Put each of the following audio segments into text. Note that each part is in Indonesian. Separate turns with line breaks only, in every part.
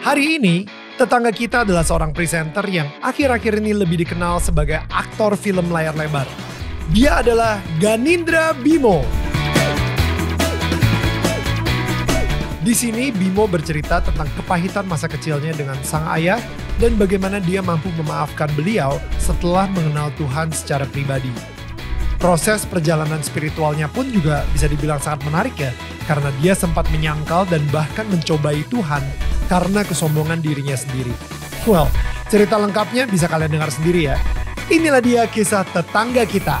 Hari ini, tetangga kita adalah seorang presenter yang akhir-akhir ini lebih dikenal sebagai aktor film layar lebar. Dia adalah Ganindra Bimo. Di sini Bimo bercerita tentang kepahitan masa kecilnya dengan sang ayah dan bagaimana dia mampu memaafkan beliau setelah mengenal Tuhan secara pribadi. Proses perjalanan spiritualnya pun juga bisa dibilang sangat menarik ya, karena dia sempat menyangkal dan bahkan mencobai Tuhan karena kesombongan dirinya sendiri. Well, cerita lengkapnya bisa kalian dengar sendiri ya. Inilah dia kisah tetangga kita.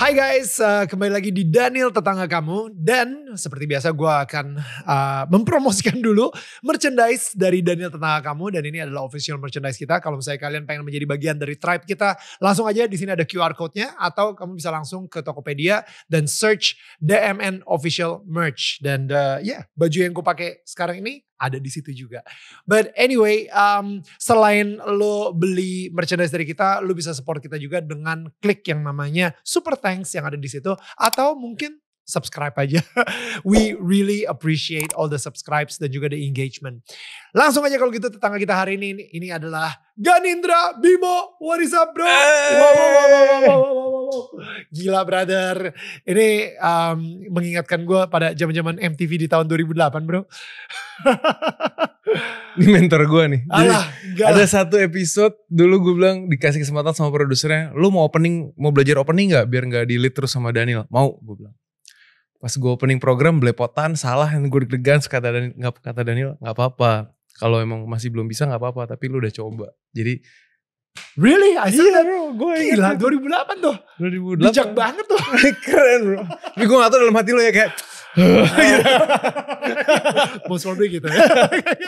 Hai guys, uh, kembali lagi di Daniel Tetangga Kamu dan seperti biasa gue akan uh, mempromosikan dulu merchandise dari Daniel Tetangga Kamu dan ini adalah official merchandise kita. Kalau misalnya kalian pengen menjadi bagian dari tribe kita, langsung aja di sini ada QR code-nya atau kamu bisa langsung ke Tokopedia dan search DMN Official Merch dan uh, ya yeah, baju yang gue pakai sekarang ini ada di situ juga. But anyway, um, selain lo beli merchandise dari kita, lo bisa support kita juga dengan klik yang namanya super thanks yang ada di situ atau mungkin subscribe aja. We really appreciate all the subscribes dan juga the engagement. Langsung aja kalau gitu tetangga kita hari ini ini adalah Ganindra Bimo. What is up, bro? Hey. Wow, wow, wow, wow, wow, wow, wow. Gila brother. Ini um, mengingatkan gue pada zaman-zaman MTV di tahun 2008 bro.
Ini mentor gue nih. Alah, ada satu episode dulu gue bilang dikasih kesempatan sama produsernya. Lu mau opening, mau belajar opening gak biar gak di lead terus sama Daniel? Mau gue bilang. Pas gue opening program belepotan salah yang gue deg-degan kata Daniel, kata Daniel gak apa-apa. Kalau emang masih belum bisa gak apa-apa tapi lu udah coba. Jadi Really? I said yeah, that. Bro, gue Gila, 2008 tuh. 2008. Bijak banget tuh. Keren bro. Tapi gue gak tau dalam hati lo ya kayak. Iya. Most probably gitu ya.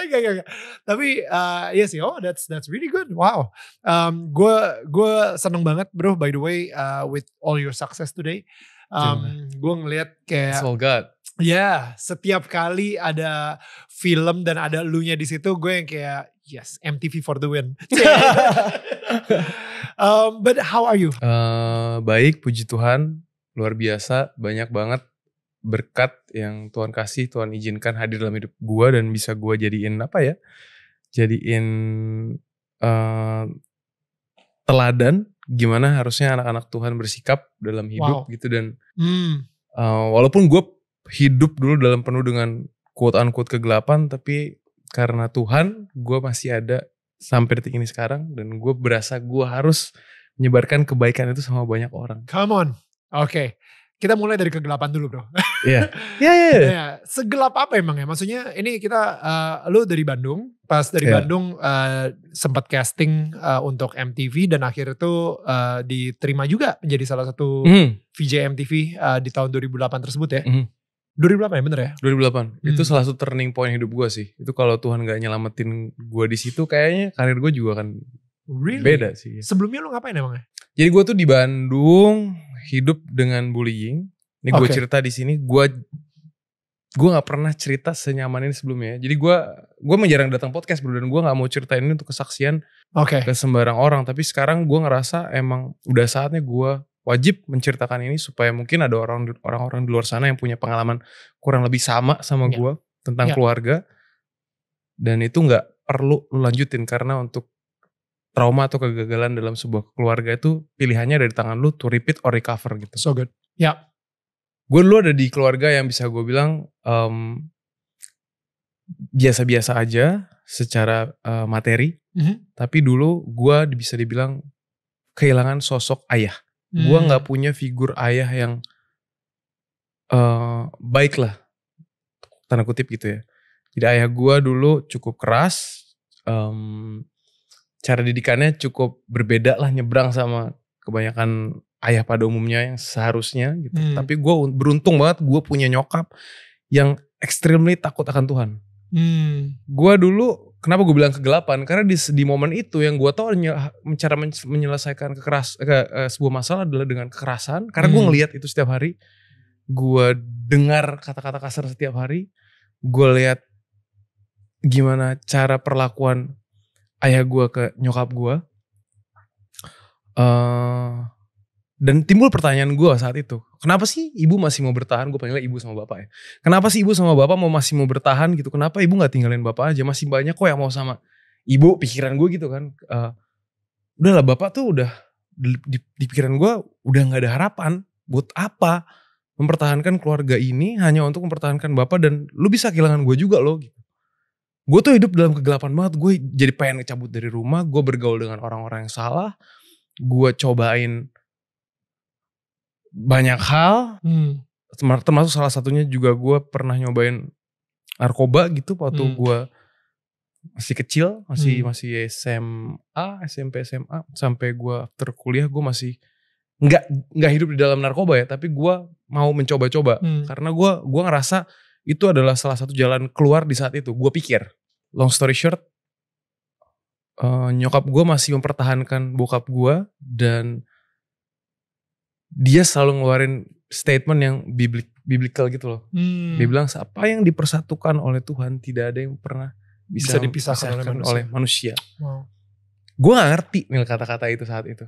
gak, gak, gak. Tapi uh, ya sih, oh that's that's really good. Wow. Um, gue gua seneng banget bro by the way uh, with all your success today. Um, gue ngeliat kayak. It's all good. Ya, yeah, setiap kali ada film dan ada lu nya di situ, gue yang kayak yes, MTV for the win.
um, but how are you? Uh, baik, puji Tuhan, luar biasa, banyak banget berkat yang Tuhan kasih, Tuhan izinkan hadir dalam hidup gue dan bisa gue jadiin apa ya? Jadiin uh, teladan gimana harusnya anak-anak Tuhan bersikap dalam hidup wow. gitu dan hmm. uh, walaupun gue hidup dulu dalam penuh dengan quote unquote kegelapan tapi karena Tuhan gue masih ada sampai detik ini sekarang dan gue berasa gue harus menyebarkan kebaikan itu sama banyak orang. Come on. Oke. Okay. Kita mulai dari kegelapan dulu, Bro. Iya.
Iya, iya, iya. Iya, iya. Segelap apa emang ya? Maksudnya ini kita uh, lu dari Bandung, pas dari yeah. Bandung uh, eh, sempat casting uh, untuk MTV dan akhir itu uh, diterima juga menjadi salah satu mm. VJ MTV uh, di tahun 2008 tersebut ya. Mm. 2008 ya bener ya?
2008. Hmm. Itu salah satu turning point hidup gue sih. Itu kalau Tuhan gak nyelamatin gue di situ kayaknya karir gue juga kan really? beda sih. Sebelumnya lu ngapain emangnya? Jadi gue tuh di Bandung hidup dengan bullying. Ini gue okay. cerita di sini gue gue nggak pernah cerita senyaman ini sebelumnya. Jadi gue gue jarang datang podcast bro dan gue nggak mau cerita ini untuk kesaksian okay. ke sembarang orang. Tapi sekarang gue ngerasa emang udah saatnya gue wajib menceritakan ini supaya mungkin ada orang orang-orang di luar sana yang punya pengalaman kurang lebih sama sama yeah. gue tentang yeah. keluarga dan itu nggak perlu lu lanjutin karena untuk trauma atau kegagalan dalam sebuah keluarga itu pilihannya dari tangan lu to repeat or recover gitu. So good. Ya. Yeah. Gue lu ada di keluarga yang bisa gue bilang um, biasa-biasa aja secara uh, materi, mm -hmm. tapi dulu gue bisa dibilang kehilangan sosok ayah hmm. gue nggak punya figur ayah yang uh, baik lah tanda kutip gitu ya jadi ayah gue dulu cukup keras um, cara didikannya cukup berbeda lah nyebrang sama kebanyakan ayah pada umumnya yang seharusnya gitu hmm. tapi gue beruntung banget gue punya nyokap yang extremely takut akan Tuhan hmm. gue dulu kenapa gue bilang kegelapan karena di di momen itu yang gue tau cara menyelesaikan kekeras ke, uh, sebuah masalah adalah dengan kekerasan karena hmm. gue ngelihat itu setiap hari gue dengar kata-kata kasar setiap hari gue lihat gimana cara perlakuan ayah gue ke nyokap gue uh, dan timbul pertanyaan gue saat itu, kenapa sih ibu masih mau bertahan? Gue panggilnya ibu sama bapak ya. Kenapa sih ibu sama bapak mau masih mau bertahan gitu? Kenapa ibu nggak tinggalin bapak aja? Masih banyak kok yang mau sama ibu. Pikiran gue gitu kan. Uh, udahlah bapak tuh udah di, di, pikiran gue udah nggak ada harapan. Buat apa mempertahankan keluarga ini hanya untuk mempertahankan bapak dan lu bisa kehilangan gue juga loh gitu gue tuh hidup dalam kegelapan banget gue jadi pengen cabut dari rumah gue bergaul dengan orang-orang yang salah gue cobain banyak hal hmm. termasuk salah satunya juga gue pernah nyobain narkoba gitu waktu hmm. gue masih kecil masih hmm. masih SMA SMP SMA sampai gue after kuliah gue masih nggak nggak hidup di dalam narkoba ya tapi gue mau mencoba-coba hmm. karena gue gue ngerasa itu adalah salah satu jalan keluar di saat itu gue pikir long story short uh, nyokap gue masih mempertahankan bokap gue dan dia selalu ngeluarin statement yang biblik biblical gitu loh. Hmm. Dia bilang apa yang dipersatukan oleh Tuhan tidak ada yang pernah bisa, bisa dipisahkan oleh manusia. Oleh manusia. Wow. Gue gak ngerti nih kata-kata itu saat itu.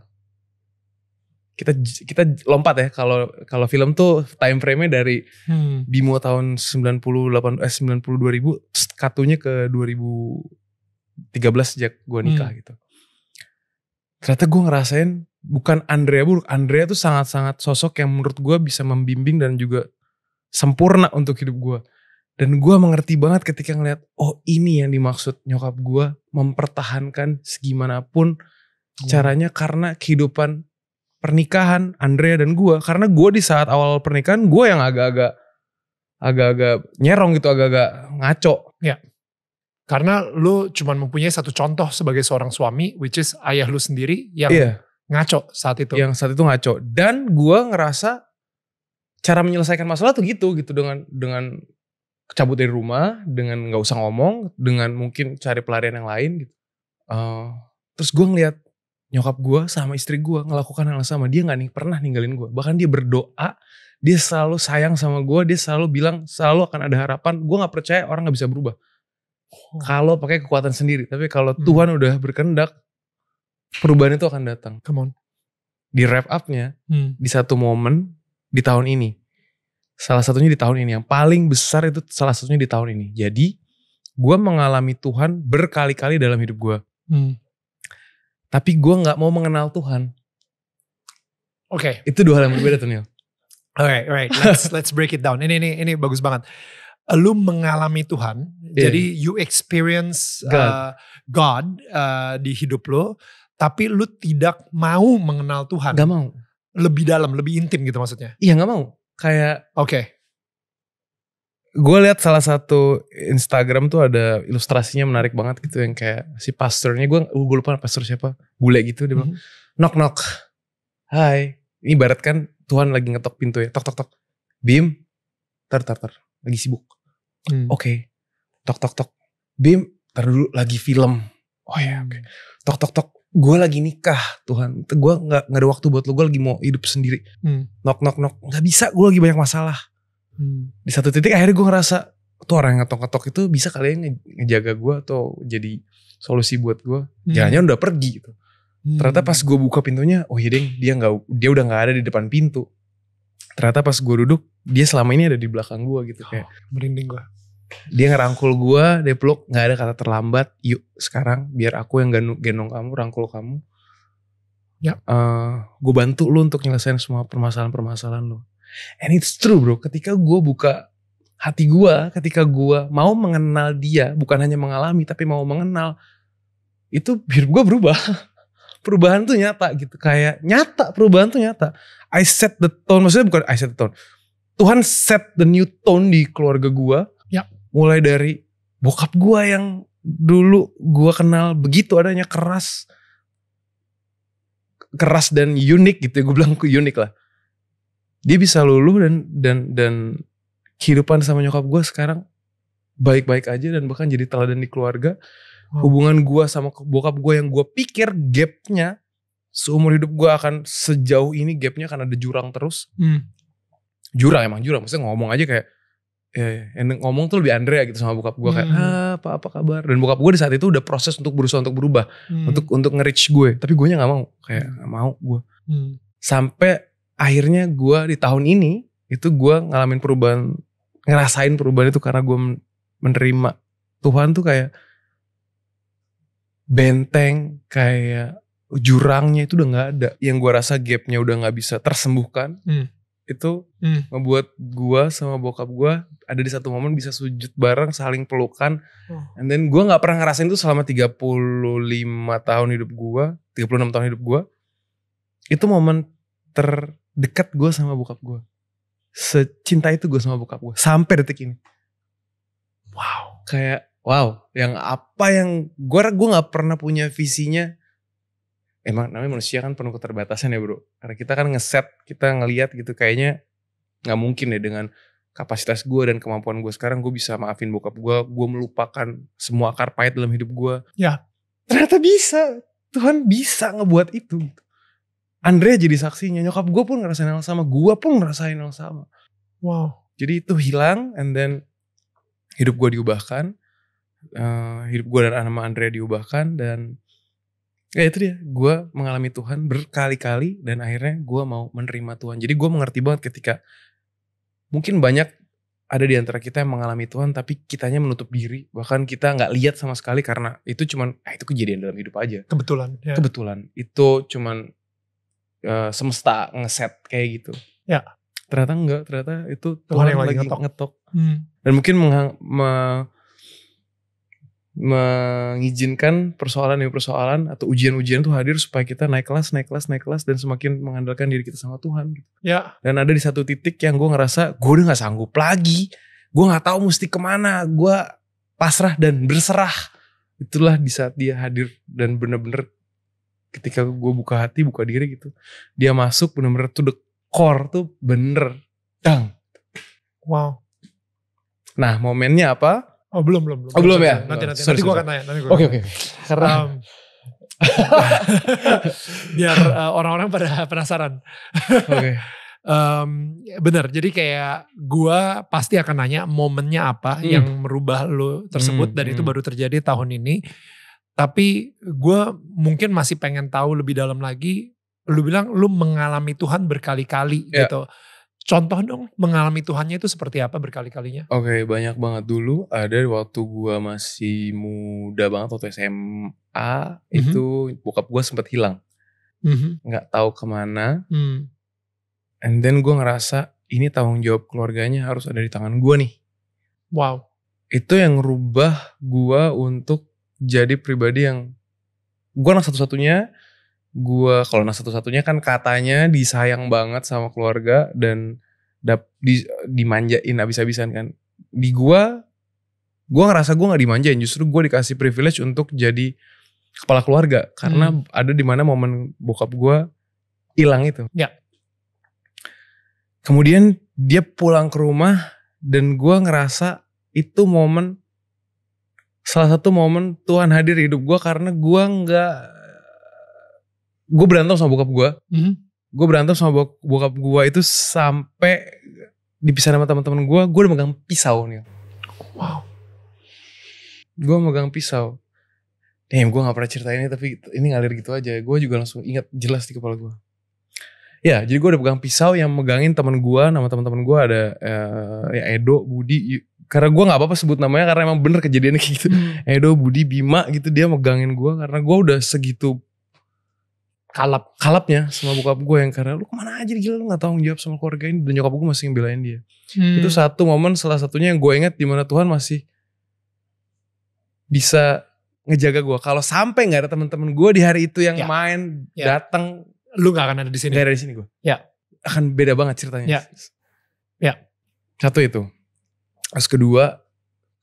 Kita kita lompat ya kalau kalau film tuh time frame-nya dari hmm. Bimo tahun 98 eh 92 ribu katunya ke 2013 sejak gue nikah hmm. gitu. Ternyata gue ngerasain bukan Andrea buruk. Andrea tuh sangat-sangat sosok yang menurut gue bisa membimbing dan juga sempurna untuk hidup gue. Dan gue mengerti banget ketika ngeliat, oh ini yang dimaksud nyokap gue mempertahankan segimanapun hmm. caranya karena kehidupan pernikahan Andrea dan gue. Karena gue di saat awal pernikahan gue yang agak-agak agak-agak nyerong gitu, agak-agak ngaco. Ya. Karena lu cuman
mempunyai satu contoh sebagai seorang suami, which is ayah lu sendiri yang yeah ngaco saat itu. Yang
saat itu ngaco. Dan gue ngerasa cara menyelesaikan masalah tuh gitu gitu dengan dengan cabut dari rumah, dengan nggak usah ngomong, dengan mungkin cari pelarian yang lain gitu. Uh, terus gue ngeliat nyokap gue sama istri gue ngelakukan hal sama. Dia nggak nih pernah ninggalin gue. Bahkan dia berdoa, dia selalu sayang sama gue, dia selalu bilang selalu akan ada harapan. Gue nggak percaya orang nggak bisa berubah. Oh. Kalau pakai kekuatan sendiri, tapi kalau hmm. Tuhan udah berkendak, perubahan itu akan datang. Come on. Di wrap up-nya, hmm. di satu momen di tahun ini. Salah satunya di tahun ini. Yang paling besar itu salah satunya di tahun ini. Jadi, gue mengalami Tuhan berkali-kali dalam hidup gue. Hmm. Tapi gue gak mau mengenal Tuhan.
Oke. Okay. Itu dua hal yang berbeda tuh, Neil. Alright, alright. Let's, let's break it down. Ini, ini, ini bagus banget lu mengalami Tuhan, yeah. jadi you experience God, uh, God uh, di hidup lu tapi lu tidak mau mengenal Tuhan. Gak mau. Lebih dalam, lebih intim gitu maksudnya.
Iya gak mau. Kayak. Oke. Okay. Gue lihat salah satu Instagram tuh ada ilustrasinya menarik banget gitu yang kayak si pastornya gue uh, gue lupa pastor siapa bule gitu dia bilang mm -hmm. knock hai ini barat kan Tuhan lagi ngetok pintu ya tok tok tok Bim tar tar tar lagi sibuk hmm. oke okay. tok tok tok Bim tar dulu lagi film oh ya oke okay. Hmm. tok tok tok gue lagi nikah Tuhan gue nggak nggak ada waktu buat lo gue lagi mau hidup sendiri hmm. nok nok nok nggak bisa gue lagi banyak masalah hmm. di satu titik akhirnya gue ngerasa tuh orang yang ngetok-ngetok itu bisa kalian ya nge ngejaga gue atau jadi solusi buat gue hmm. jalannya udah pergi gitu hmm. ternyata pas gue buka pintunya oh iya deng dia nggak dia udah nggak ada di depan pintu ternyata pas gue duduk dia selama ini ada di belakang gue gitu oh, kayak merinding gue dia ngerangkul gue dia peluk nggak ada kata terlambat yuk sekarang biar aku yang gendong kamu rangkul kamu ya uh, eh, gue bantu lu untuk nyelesain semua permasalahan-permasalahan lu and it's true bro ketika gue buka hati gue ketika gue mau mengenal dia bukan hanya mengalami tapi mau mengenal itu biar gue berubah perubahan tuh nyata gitu kayak nyata perubahan tuh nyata I set the tone maksudnya bukan I set the tone Tuhan set the new tone di keluarga gue mulai dari bokap gue yang dulu gue kenal begitu adanya keras keras dan unik gitu ya gue bilang unik lah dia bisa luluh dan dan dan kehidupan sama nyokap gue sekarang baik-baik aja dan bahkan jadi teladan di keluarga wow. hubungan gue sama bokap gue yang gue pikir gapnya seumur hidup gue akan sejauh ini gapnya karena ada jurang terus hmm. jurang emang jurang maksudnya ngomong aja kayak Iya, iya. Yang ngomong tuh lebih Andrea gitu sama bokap gue hmm. kayak ah, apa apa kabar. Dan bokap gue di saat itu udah proses untuk berusaha untuk berubah, hmm. untuk untuk nge-reach gue. Tapi gue nya nggak mau, kayak nggak mau gue. Hmm. Sampai akhirnya gue di tahun ini itu gue ngalamin perubahan, ngerasain perubahan itu karena gue menerima Tuhan tuh kayak benteng, kayak jurangnya itu udah nggak ada. Yang gue rasa gapnya udah nggak bisa tersembuhkan. Hmm itu hmm. membuat gua sama bokap gua ada di satu momen bisa sujud bareng saling pelukan oh. and then gua nggak pernah ngerasain itu selama 35 tahun hidup gua 36 tahun hidup gua itu momen terdekat gua sama bokap gua secinta itu gua sama bokap gua sampai detik ini wow kayak wow yang apa yang gua gua nggak pernah punya visinya emang namanya manusia kan penuh keterbatasan ya bro karena kita kan ngeset kita ngeliat gitu kayaknya nggak mungkin deh dengan kapasitas gue dan kemampuan gue sekarang gue bisa maafin bokap gue gue melupakan semua akar pahit dalam hidup gue ya ternyata bisa Tuhan bisa ngebuat itu Andre jadi saksinya nyokap gue pun ngerasain hal sama gue pun ngerasain hal sama wow jadi itu hilang and then hidup gue diubahkan uh, hidup gue dan anak Andre diubahkan dan Ya itu dia, gue mengalami Tuhan berkali-kali dan akhirnya gue mau menerima Tuhan. Jadi gue mengerti banget ketika mungkin banyak ada di antara kita yang mengalami Tuhan tapi kitanya menutup diri bahkan kita gak lihat sama sekali karena itu cuman ah, itu kejadian dalam hidup aja kebetulan ya. kebetulan itu cuman uh, semesta ngeset kayak gitu ya ternyata enggak ternyata itu Tuhan, Tuhan yang lagi ngetok, ngetok. Hmm. dan mungkin meng, mengizinkan persoalan demi persoalan atau ujian-ujian itu hadir supaya kita naik kelas, naik kelas, naik kelas dan semakin mengandalkan diri kita sama Tuhan. Gitu. Ya. Dan ada di satu titik yang gue ngerasa gue udah nggak sanggup lagi, gue nggak tahu mesti kemana, gue pasrah dan berserah. Itulah di saat dia hadir dan benar-benar ketika gue buka hati, buka diri gitu, dia masuk bener-bener tuh the core tuh bener dang. Wow. Nah momennya apa?
Oh belum belum. belum oh belum ya. Nanti nanti sorry, nanti gue akan tanya. Nanti Oke oke.
Karena um, biar orang
eh, orang-orang pada penasaran. oke. Okay. um, bener. Jadi kayak gue pasti akan nanya momennya apa hmm. yang merubah lo tersebut hmm, dan hmm. itu baru terjadi tahun ini. Tapi gue mungkin masih pengen tahu lebih dalam lagi. Lu bilang lu mengalami Tuhan berkali-kali yeah. gitu Contoh dong mengalami Tuhannya itu seperti apa berkali-kalinya?
Oke okay, banyak banget dulu ada waktu gua masih muda banget waktu SMA mm-hmm. itu bokap gua sempat hilang, mm-hmm. tahu kemana. Mm. And then gua ngerasa ini tanggung jawab keluarganya harus ada di tangan gua nih. Wow. Itu yang rubah gua untuk jadi pribadi yang gua anak satu-satunya gue kalau nah satu-satunya kan katanya disayang banget sama keluarga dan dap, di, dimanjain abis-abisan kan di gue gue ngerasa gue nggak dimanjain justru gue dikasih privilege untuk jadi kepala keluarga karena hmm. ada di mana momen bokap gue hilang itu ya kemudian dia pulang ke rumah dan gue ngerasa itu momen salah satu momen Tuhan hadir hidup gue karena gue nggak gue berantem sama bokap gue mm-hmm. gue berantem sama bok- bokap gue itu sampai dipisah sama teman-teman gue gue udah megang pisau nih wow gue megang pisau Nih gue gak pernah cerita ini tapi ini ngalir gitu aja. Gue juga langsung ingat jelas di kepala gue. Ya, jadi gue udah pegang pisau yang megangin teman gue, nama teman-teman gue ada eh, ya Edo, Budi. Karena gue nggak apa-apa sebut namanya karena emang bener kejadiannya kayak gitu. Hmm. Edo, Budi, Bima gitu dia megangin gue karena gue udah segitu kalap kalapnya sama buka gue yang karena lu kemana aja gila lu nggak tau jawab sama keluarga ini dan nyokap gue masih ngebelain dia hmm. itu satu momen salah satunya yang gue ingat dimana Tuhan masih bisa ngejaga gue kalau sampai nggak ada teman-teman gue di hari itu yang ya. main ya. datang lu nggak akan ada di sini dari sini gue ya akan beda banget ceritanya ya ya satu itu terus kedua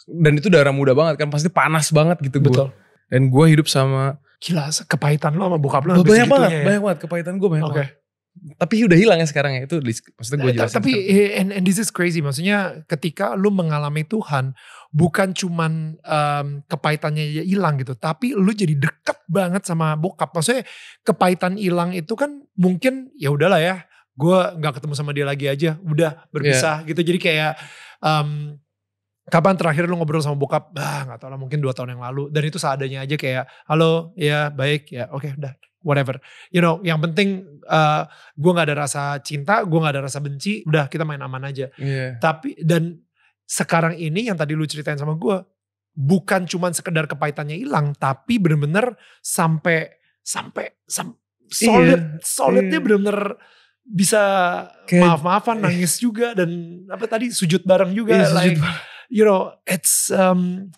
dan itu darah muda banget kan pasti panas banget gitu gue dan gue hidup sama gila kepahitan lo sama bokap lo. Banyak banget, ya. banyak banget kepahitan gue banyak okay. banget. Tapi udah hilang ya sekarang ya itu maksudnya gue eh, jelasin. Tapi
eh, and, and this is crazy maksudnya ketika lo mengalami Tuhan bukan cuman um, kepahitannya ya hilang gitu tapi lo jadi deket banget sama bokap. Maksudnya kepahitan hilang itu kan mungkin ya udahlah ya gue gak ketemu sama dia lagi aja udah iya. berpisah yeah. gitu jadi kayak um, kapan terakhir lu ngobrol sama bokap? Bah gak tau lah mungkin dua tahun yang lalu. Dan itu seadanya aja kayak, halo, ya baik, ya oke okay, udah, whatever. You know, yang penting uh, eh, gue gak ada rasa cinta, gue gak ada rasa benci, udah kita main aman aja. Yeah. Tapi, dan sekarang ini yang tadi lu ceritain sama gue, bukan cuman sekedar kepahitannya hilang, tapi bener-bener sampai, sampai, sam, iya, solid, yeah. solidnya yeah. bener-bener bisa maaf-maafan, nangis juga, dan apa tadi, sujud bareng juga. Yeah, like, sujud bareng you know it's um,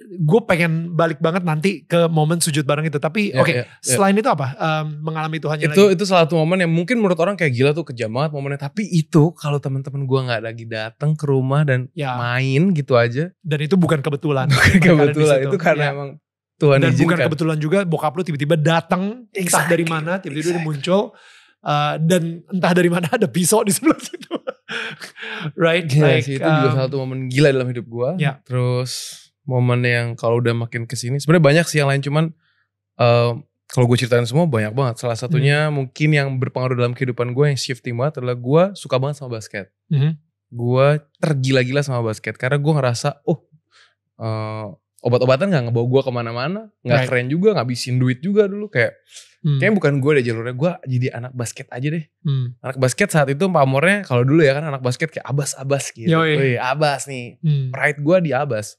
gue pengen balik banget nanti ke
momen sujud bareng itu tapi yeah, oke okay, ya, yeah, yeah. selain
itu apa um, mengalami Tuhan itu lagi?
itu salah satu momen yang mungkin menurut orang kayak gila tuh kejam banget momennya tapi itu kalau teman-teman gue nggak lagi datang ke rumah dan yeah. main gitu aja dan itu bukan kebetulan bukan kebetulan itu karena yeah. emang Tuhan dan bukan
kebetulan juga bokap lu tiba-tiba datang exactly. entah dari mana tiba-tiba exactly. dia muncul uh, dan entah dari mana ada pisau di sebelah situ right? Yeah, like, sih, itu um, juga satu momen
gila dalam hidup gue. Yeah. Terus momen yang kalau udah makin kesini, sebenarnya banyak sih yang lain cuman uh, kalau gue ceritain semua banyak banget. Salah satunya mm. mungkin yang berpengaruh dalam kehidupan gue yang shifting banget adalah gue suka banget sama basket. Mm. Gue tergila-gila sama basket karena gue ngerasa, oh uh, obat-obatan nggak ngebawa gue kemana-mana, nggak right. keren juga, ngabisin duit juga dulu kayak Hmm. Kayaknya bukan gue deh jalurnya, gue jadi anak basket aja deh. Hmm. Anak basket saat itu pamornya kalau dulu ya kan anak basket kayak abas-abas gitu. Yoi. abas nih. Hmm. Pride gue di abas.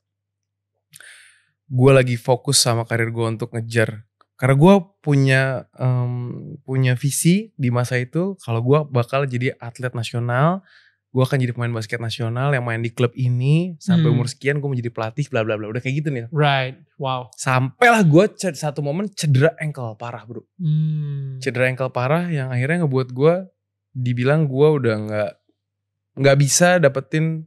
Gue lagi fokus sama karir gue untuk ngejar. Karena gue punya um, punya visi di masa itu kalau gue bakal jadi atlet nasional gue akan jadi pemain basket nasional yang main di klub ini sampai hmm. umur sekian gue menjadi pelatih bla bla bla udah kayak gitu nih
right wow
sampailah gue satu momen cedera engkel parah bro
hmm.
cedera engkel parah yang akhirnya ngebuat gue dibilang gue udah nggak nggak bisa dapetin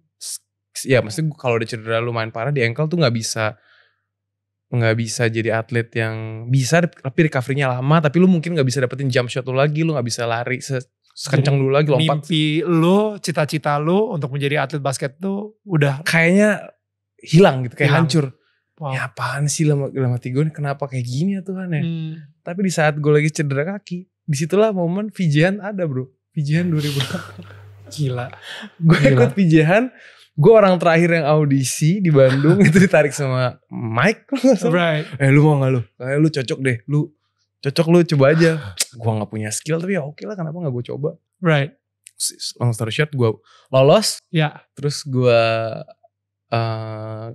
ya maksudnya kalau udah cedera lumayan parah di engkel tuh nggak bisa nggak bisa jadi atlet yang bisa tapi recovery-nya lama tapi lu mungkin nggak bisa dapetin jump shot lu lagi lu nggak bisa lari sekencang dulu lagi lompat. Mimpi lu, cita-cita lu untuk menjadi atlet basket tuh udah kayaknya hilang gitu, kayak hilang. hancur. Wow. Ya apaan sih lama lama tiga ini kenapa kayak gini ya Tuhan ya. Hmm. Tapi di saat gue lagi cedera kaki, disitulah momen Vijian ada bro. Vijian 2000. Gila. gue ikut Vijian, gue orang terakhir yang audisi di Bandung itu ditarik sama Mike. right. Eh lu mau gak lu? Kayak lu cocok deh, lu cocok lu coba aja gue nggak punya skill tapi ya oke okay lah kenapa nggak gue coba right long story short gue lolos ya terus gue uh,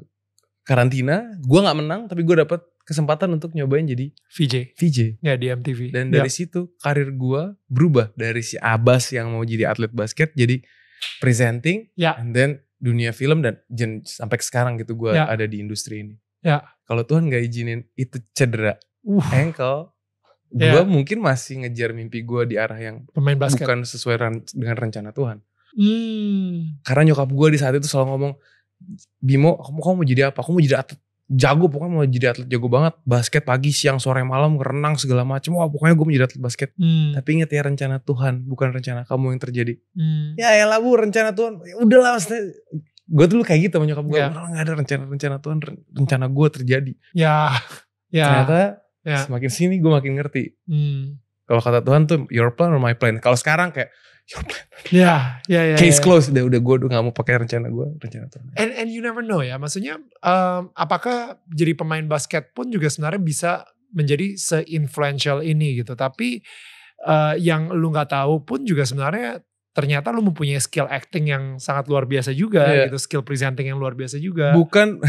karantina gue nggak menang tapi gue dapet kesempatan untuk nyobain jadi VJ VJ ya di MTV dan dari ya. situ karir gue berubah dari si Abbas yang mau jadi atlet basket jadi presenting ya. and then dunia film dan jen, sampai sekarang gitu gue yeah. ada di industri ini ya kalau Tuhan nggak izinin itu cedera uh. ankle yeah. gue iya. mungkin masih ngejar mimpi gue di arah yang pemain basket bukan sesuai ran dengan rencana Tuhan
hmm.
karena nyokap gue di saat itu selalu ngomong Bimo kamu, kamu mau jadi apa kamu mau jadi atlet jago pokoknya mau jadi atlet jago banget basket pagi siang sore malam renang segala macam wah pokoknya gue mau jadi atlet basket hmm. tapi inget ya rencana Tuhan bukan rencana kamu yang terjadi hmm. ya, ya lah bu rencana Tuhan ya udahlah maksudnya gue dulu kayak gitu sama nyokap gue yeah. Ya. nggak ada rencana rencana Tuhan rencana gue terjadi ya yeah. yeah. ternyata yeah. Semakin sini gue makin ngerti. Hmm. Kalau kata Tuhan tuh your plan or my plan. Kalau sekarang kayak your plan. Ya, ya, yeah, Case yeah, close closed. Udah, udah gue udah gak mau pakai rencana gue, rencana Tuhan.
And and you never know ya. Maksudnya um, apakah jadi pemain basket pun juga sebenarnya bisa menjadi se-influential ini gitu. Tapi uh, yang lu nggak tahu pun juga sebenarnya ternyata lu mempunyai skill acting yang sangat luar biasa juga yeah. gitu, skill
presenting yang luar biasa juga. Bukan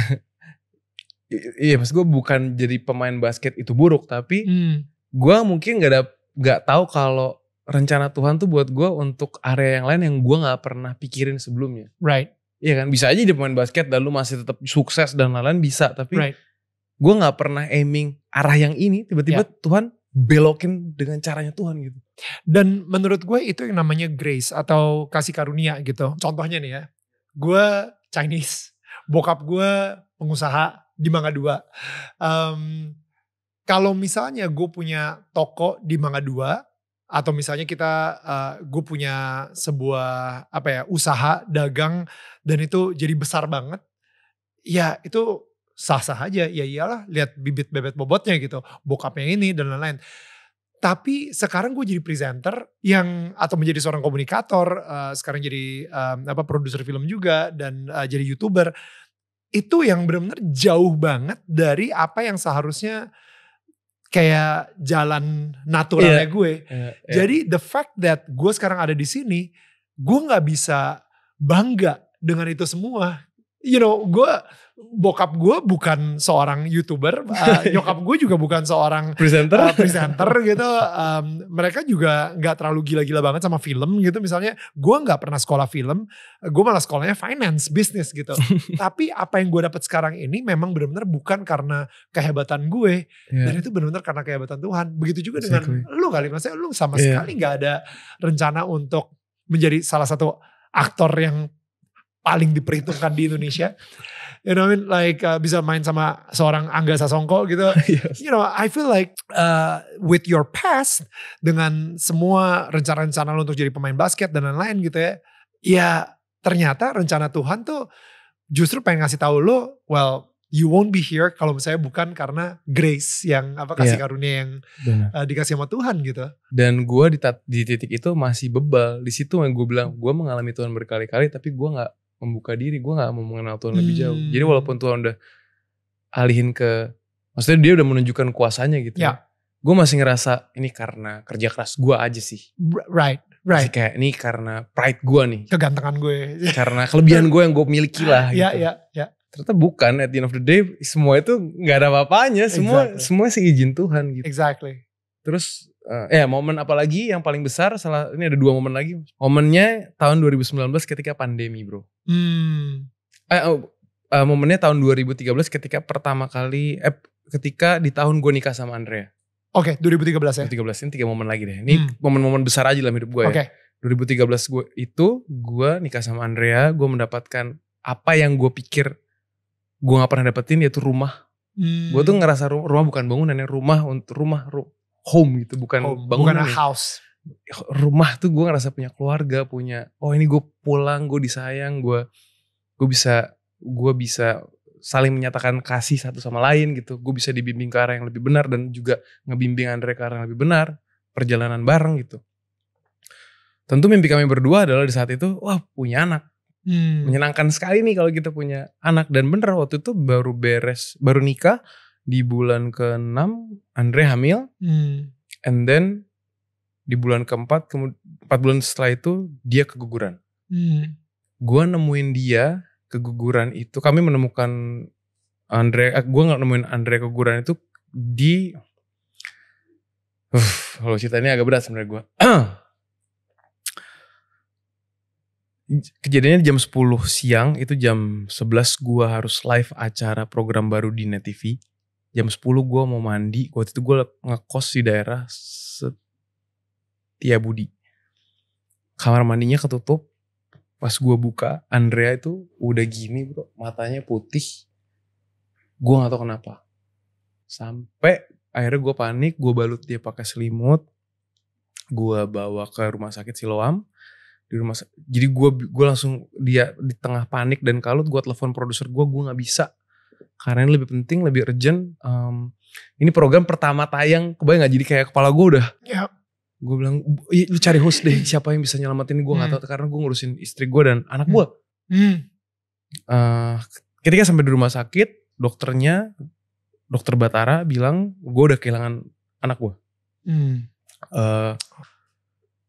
iya maksud gue bukan jadi pemain basket itu buruk tapi hmm. gue mungkin nggak ada nggak tahu kalau rencana Tuhan tuh buat gue untuk area yang lain yang gue nggak pernah pikirin sebelumnya right iya kan bisa aja jadi pemain basket dan lu masih tetap sukses dan lain-lain bisa tapi right. gue nggak pernah aiming arah yang ini tiba-tiba yeah. Tuhan belokin dengan caranya Tuhan gitu. Dan menurut
gue itu yang namanya grace atau kasih karunia gitu. Contohnya nih ya, gue Chinese, bokap gue pengusaha, di Mangga Dua. Um, kalau misalnya gue punya toko di Mangga Dua, atau misalnya kita uh, gue punya sebuah apa ya usaha dagang dan itu jadi besar banget ya itu sah-sah aja ya iyalah lihat bibit bebet bobotnya gitu bokapnya ini dan lain-lain tapi sekarang gue jadi presenter yang atau menjadi seorang komunikator uh, sekarang jadi um, apa produser film juga dan uh, jadi youtuber itu yang benar-benar jauh banget dari apa yang seharusnya kayak jalan naturalnya yeah. gue.
Yeah, yeah. Jadi
the fact that gue sekarang ada di sini, gue nggak bisa bangga dengan itu semua you know gue bokap gue bukan seorang youtuber, uh, nyokap gue juga bukan seorang eh, presenter, uh, presenter gitu. Um, mereka juga nggak terlalu gila-gila banget sama film gitu. Misalnya gue nggak pernah sekolah film, gue malah sekolahnya finance, bisnis gitu. Tapi apa yang gue dapat sekarang ini memang benar-benar bukan karena kehebatan gue, yeah. dan itu benar-benar karena kehebatan Tuhan. Begitu juga exactly. dengan lu kali, maksudnya lu sama yeah. sekali nggak ada rencana untuk menjadi salah satu aktor yang paling diperhitungkan di Indonesia. You know I mean like uh, bisa main sama seorang Angga Sasongko gitu. yes. You know I feel like uh, with your past dengan semua rencana-rencana lo untuk jadi pemain basket dan lain-lain gitu ya. Ya ternyata rencana Tuhan tuh justru pengen ngasih tahu lo well you won't be here kalau misalnya bukan karena grace yang apa kasih yeah. karunia yang uh, dikasih sama Tuhan gitu.
Dan gue di, di titik itu masih bebal di situ yang gue bilang gue mengalami Tuhan berkali-kali tapi gue nggak membuka diri gue nggak mau mengenal Tuhan hmm. lebih jauh hmm. jadi walaupun Tuhan udah alihin ke maksudnya dia udah menunjukkan kuasanya gitu ya. ya. gue masih ngerasa ini karena kerja keras gue aja sih right right masih kayak ini karena pride gue nih kegantengan gue karena kelebihan gue yang gue miliki lah ya, gitu. ya ya ya ternyata bukan at the end of the day semua itu nggak ada apa-apanya semua exactly. semua izin Tuhan gitu exactly terus uh, ya momen apalagi yang paling besar salah ini ada dua momen lagi momennya tahun 2019 ketika pandemi bro hmm. uh, uh, uh, momennya tahun 2013 ketika pertama kali eh, ketika di tahun gue nikah sama Andrea Oke, okay, 2013 ya. 2013 ini tiga momen lagi deh. Ini momen momen-momen besar aja dalam hidup gue okay. ya. 2013 gue itu gue nikah sama Andrea, gue mendapatkan apa yang gue pikir gue gak pernah dapetin yaitu rumah. Hmm. Gue tuh ngerasa rumah, rumah bukan ya rumah untuk rumah, rumah home gitu bukan home, bangunan bukan house rumah tuh gue ngerasa punya keluarga punya oh ini gue pulang gue disayang gue gue bisa gue bisa saling menyatakan kasih satu sama lain gitu gue bisa dibimbing ke arah yang lebih benar dan juga ngebimbing Andre ke arah yang lebih benar perjalanan bareng gitu tentu mimpi kami berdua adalah di saat itu wah punya anak hmm. menyenangkan sekali nih kalau kita punya anak dan bener waktu itu baru beres baru nikah di bulan ke-6 Andre hamil. Hmm. And then di bulan keempat, empat bulan setelah itu dia keguguran. Hmm. Gue nemuin dia keguguran itu, kami menemukan Andre, eh, gue nggak nemuin Andre keguguran itu di, uh, kalau cerita ini agak berat sebenarnya gue. Kejadiannya jam 10 siang, itu jam 11 Gua harus live acara program baru di Net TV jam 10 gue mau mandi waktu itu gue ngekos di daerah Setia Budi kamar mandinya ketutup pas gue buka Andrea itu udah gini bro matanya putih gue gak tau kenapa sampai akhirnya gue panik gue balut dia pakai selimut gue bawa ke rumah sakit Siloam di rumah sakit jadi gue gue langsung dia di tengah panik dan kalut gue telepon produser gue gue nggak bisa karena ini lebih penting lebih urgent um, ini program pertama tayang kebayang gak jadi kayak kepala gue udah yep. Ya. gue bilang lu cari host deh siapa yang bisa nyelamatin gue hmm. gak tau karena gue ngurusin istri gue dan anak gue hmm. uh, ketika sampai di rumah sakit dokternya dokter Batara bilang gue udah kehilangan anak gue hmm. uh,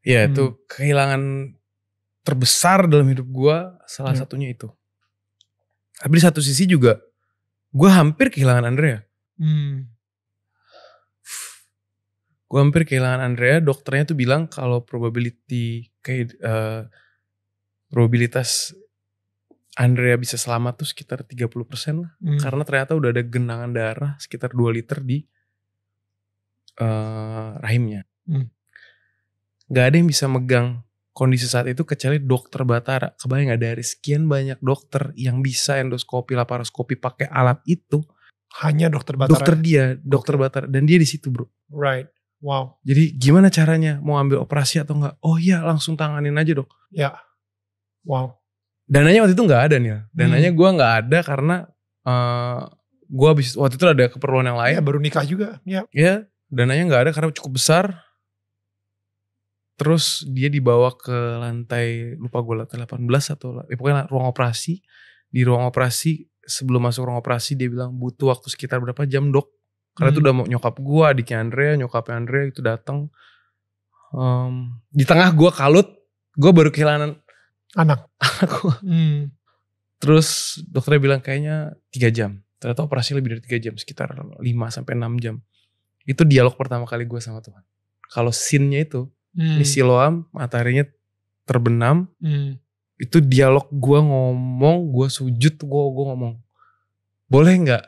ya hmm. itu kehilangan terbesar dalam hidup gue salah hmm. satunya itu tapi di satu sisi juga gue hampir kehilangan Andrea. Hmm. Gue hampir kehilangan Andrea. Dokternya tuh bilang kalau probability kayak uh, eh, probabilitas Andrea bisa selamat tuh sekitar 30% lah. Hmm. Karena ternyata udah ada genangan darah sekitar 2 liter di uh, rahimnya. Hmm. Gak ada yang bisa megang kondisi saat itu kecuali dokter Batara. Kebayang gak dari sekian banyak dokter yang bisa endoskopi, laparoskopi pakai alat itu. Hanya dokter Batara? Dokter ya? dia, dokter Batara. Dan dia di situ bro. Right. Wow. Jadi gimana caranya mau ambil operasi atau enggak? Oh iya langsung tanganin aja dok. Ya. Wow. Dananya waktu itu nggak ada nih. Dananya hmm. gue nggak ada karena uh, eh, gue habis waktu itu ada keperluan yang lain. Ya baru nikah juga. Ya. Iya. Ya. Dananya nggak ada karena cukup besar terus dia dibawa ke lantai lupa gue lantai 18 atau ya pokoknya ruang operasi di ruang operasi sebelum masuk ruang operasi dia bilang butuh waktu sekitar berapa jam dok karena hmm. itu udah mau nyokap gue adiknya Andrea nyokapnya Andrea itu datang um, di tengah gue kalut gue baru kehilangan anak anak gue hmm. terus dokternya bilang kayaknya tiga jam ternyata operasi lebih dari tiga jam sekitar 5 sampai enam jam itu dialog pertama kali gue sama Tuhan kalau sinnya itu hmm. ini siloam mataharinya terbenam hmm. itu dialog gue ngomong gue sujud gue gue ngomong boleh nggak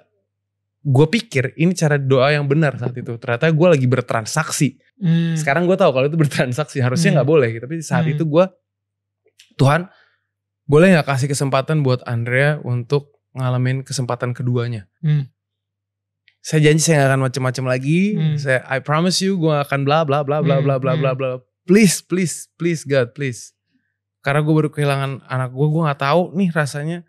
gue pikir ini cara doa yang benar saat itu ternyata gue lagi bertransaksi hmm. sekarang gue tahu kalau itu bertransaksi harusnya hmm. nggak hmm. boleh tapi saat hmm. itu gue Tuhan boleh nggak kasih kesempatan buat Andrea untuk ngalamin kesempatan keduanya hmm saya janji saya gak akan macam-macam lagi. Hmm. Saya I promise you gue akan bla bla bla bla hmm, bla bla bla hmm. bla. Please please please God please. Karena gue baru kehilangan anak gue, gue nggak tahu nih rasanya.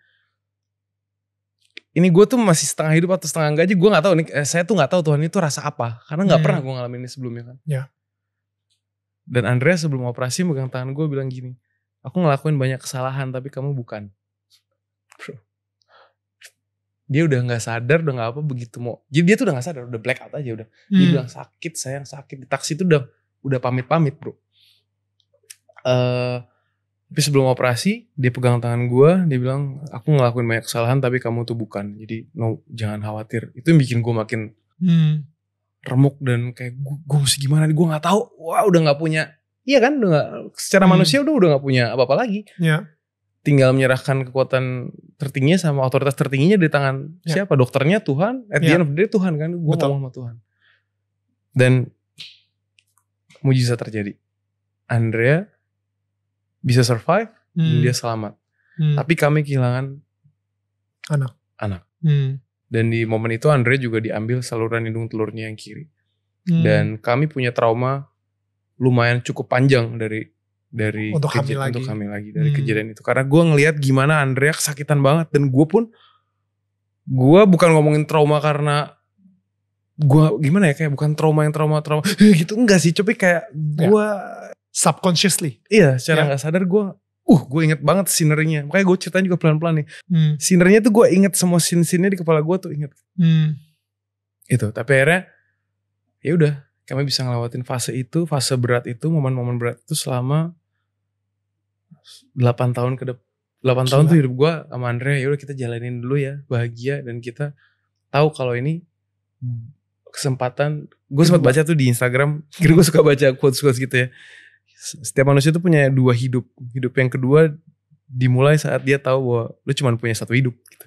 Ini gue tuh masih setengah hidup atau setengah gaji, gue nggak tahu nih. Eh, saya tuh nggak tahu Tuhan itu rasa apa, karena nggak hmm. pernah gue ngalamin ini sebelumnya kan. Ya. Dan Andrea sebelum operasi megang tangan gue bilang gini, aku ngelakuin banyak kesalahan tapi kamu bukan dia udah nggak sadar udah nggak apa begitu mau jadi dia tuh udah nggak sadar udah black out aja udah hmm. dia bilang sakit sayang sakit di taksi tuh udah udah pamit pamit bro uh, tapi sebelum operasi dia pegang tangan gue dia bilang aku ngelakuin banyak kesalahan tapi kamu tuh bukan jadi no jangan khawatir itu yang bikin gue makin hmm. remuk dan kayak gue, gue mesti gimana gue nggak tahu wah udah nggak punya iya kan udah gak, secara hmm. manusia udah udah nggak punya apa apa lagi yeah tinggal menyerahkan kekuatan tertingginya sama otoritas tertingginya di tangan yeah. siapa dokternya Tuhan at yeah. the ya. end of Tuhan kan gue ngomong sama Tuhan dan mujizat terjadi Andrea bisa survive hmm. dan dia selamat hmm. tapi kami kehilangan anak anak hmm. dan di momen itu Andrea juga diambil saluran hidung telurnya yang kiri hmm. dan kami punya trauma lumayan cukup panjang dari dari untuk kejadian, hamil lagi. untuk hamil lagi dari hmm. kejadian itu karena gue ngelihat gimana Andrea kesakitan banget dan gue pun gue bukan ngomongin trauma karena gue gimana ya kayak bukan trauma yang trauma trauma gitu enggak sih tapi kayak gue ya. subconsciously iya secara nggak ya. sadar gue uh gue inget banget sinernya makanya gue ceritain juga pelan pelan nih hmm. sinernya tuh gue inget semua sin sinnya di kepala gue tuh inget hmm. itu tapi akhirnya ya udah kami bisa ngelewatin fase itu fase berat itu momen-momen berat itu selama 8 tahun ke depan 8 Cuma. tahun tuh hidup gue sama Andre yaudah kita jalanin dulu ya bahagia dan kita tahu kalau ini kesempatan gue sempat baca tuh di Instagram kira gue suka baca quotes quotes gitu ya setiap manusia tuh punya dua hidup hidup yang kedua dimulai saat dia tahu bahwa lu cuma punya satu hidup gitu.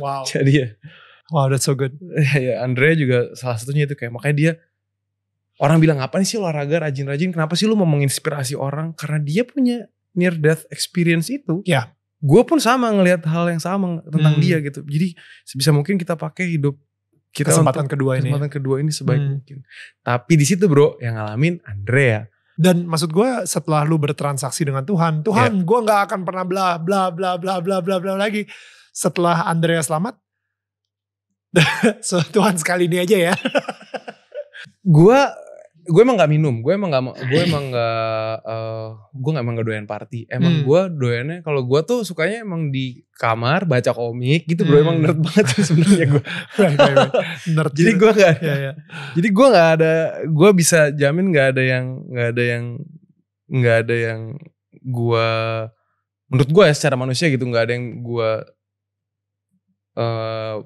Wow. Jadi ya. Wow, that's so good. Ya, ya Andrea juga salah satunya itu kayak makanya dia orang bilang apa sih olahraga rajin-rajin kenapa sih lu mau menginspirasi orang karena dia punya near death experience itu ya gue pun sama ngelihat hal yang sama tentang hmm. dia gitu jadi sebisa mungkin kita pakai hidup kita kesempatan untuk, kedua ini ya. kesempatan kedua ini sebaik hmm. mungkin tapi di situ bro yang ngalamin Andrea ya. dan maksud gue
setelah lu bertransaksi dengan Tuhan Tuhan yeah. gue nggak akan pernah bla bla bla bla bla bla bla lagi setelah Andrea selamat so, Tuhan sekali ini aja ya
gue gue emang gak minum gue emang gak, gue emang nggak uh, gue emang gak doyan party emang hmm. gue doyannya kalau gue tuh sukanya emang di kamar baca komik gitu bro emang hmm. nerd banget
sih sebenarnya gue
nerd jadi gue gak, ya, ya. jadi gue gak ada gue bisa jamin gak ada yang gak ada yang gak ada yang gue menurut gue ya secara manusia gitu gak ada yang gue uh,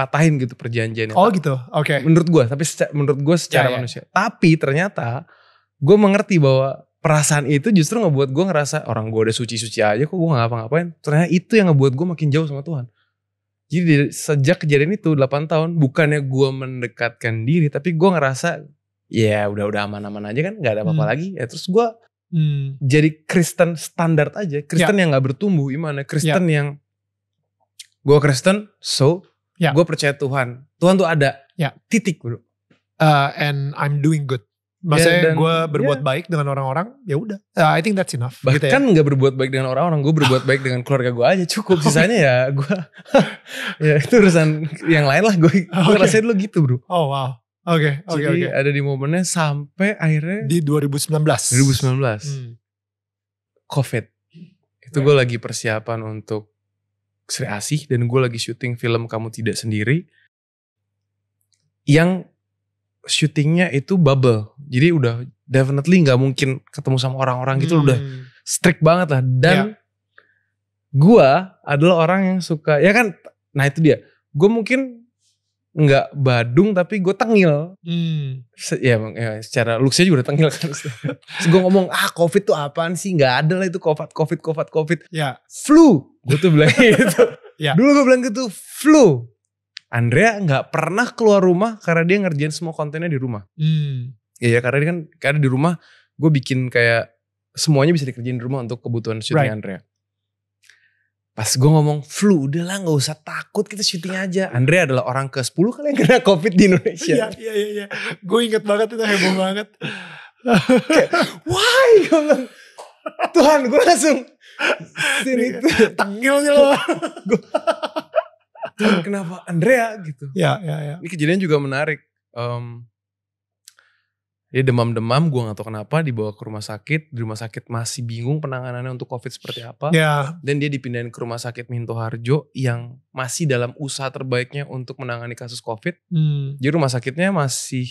patahin gitu perjanjiannya. Oh gitu, oke. Okay. Menurut gue, tapi secara, menurut gue secara ya, yeah, manusia. Yeah. Tapi ternyata gue mengerti bahwa perasaan itu justru ngebuat gue ngerasa orang gue udah suci-suci aja kok gue gak ngapa-ngapain. Ternyata itu yang ngebuat gue makin jauh sama Tuhan. Jadi sejak kejadian itu 8 tahun bukannya gue mendekatkan diri tapi gue ngerasa ya udah udah aman-aman aja kan gak ada apa-apa hmm. lagi ya terus gue hmm. jadi Kristen standar aja Kristen yeah. yang gak bertumbuh gimana ya. Kristen yeah. yang gue Kristen so ya. Gue percaya Tuhan. Tuhan tuh ada. ya. Titik bro.
Uh, and I'm doing good. Maksudnya yeah, gue berbuat yeah. baik dengan orang-orang, ya udah. Uh, I think that's enough. Bahkan gitu ya.
gak berbuat baik dengan orang-orang, gue berbuat baik dengan keluarga gue aja cukup. Oh. Sisanya ya gue, ya itu urusan yang lain lah. Gue okay. rasanya lo gitu bro. Oh wow. Oke, okay, oke, okay, oke. Okay. ada di momennya sampai akhirnya di 2019. 2019. Hmm. Covid. Itu yeah. gue lagi persiapan untuk Sri Asih dan gue lagi syuting film Kamu Tidak Sendiri yang syutingnya itu bubble jadi udah definitely nggak mungkin ketemu sama orang-orang gitu hmm. udah strict banget lah dan yeah. gue adalah orang yang suka ya kan nah itu dia gue mungkin nggak Badung tapi gue tengil. Hmm. Se ya, ya secara looksnya juga udah tengil kan. gue ngomong ah covid tuh apaan sih nggak ada lah itu covid covid covid covid. Ya. Flu. Gue tuh bilang gitu. ya. Dulu gue bilang gitu flu. Andrea nggak pernah keluar rumah karena dia ngerjain semua kontennya di rumah. Hmm. Iya ya, karena dia kan karena di rumah gue bikin kayak semuanya bisa dikerjain di rumah untuk kebutuhan syuting right. Andrea. Pas gue ngomong flu, udah lah gak usah takut kita syuting aja. Andrea adalah orang ke 10 kali yang kena covid di Indonesia. Iya,
iya, iya. Ya. Gue inget banget itu heboh
banget. why?
Tuhan gue langsung. Sini iya,
tuh. Tengilnya loh.
Gue,
Tuhan kenapa Andrea gitu. Ya, ya, ya. Ini kejadian juga menarik. Um, dia ya, demam-demam, gue gak tau kenapa dibawa ke rumah sakit. Di rumah sakit masih bingung penanganannya untuk COVID seperti apa. Yeah. Dan dia dipindahin ke rumah sakit Minto Harjo yang masih dalam usaha terbaiknya untuk menangani kasus COVID. Hmm. Jadi rumah sakitnya masih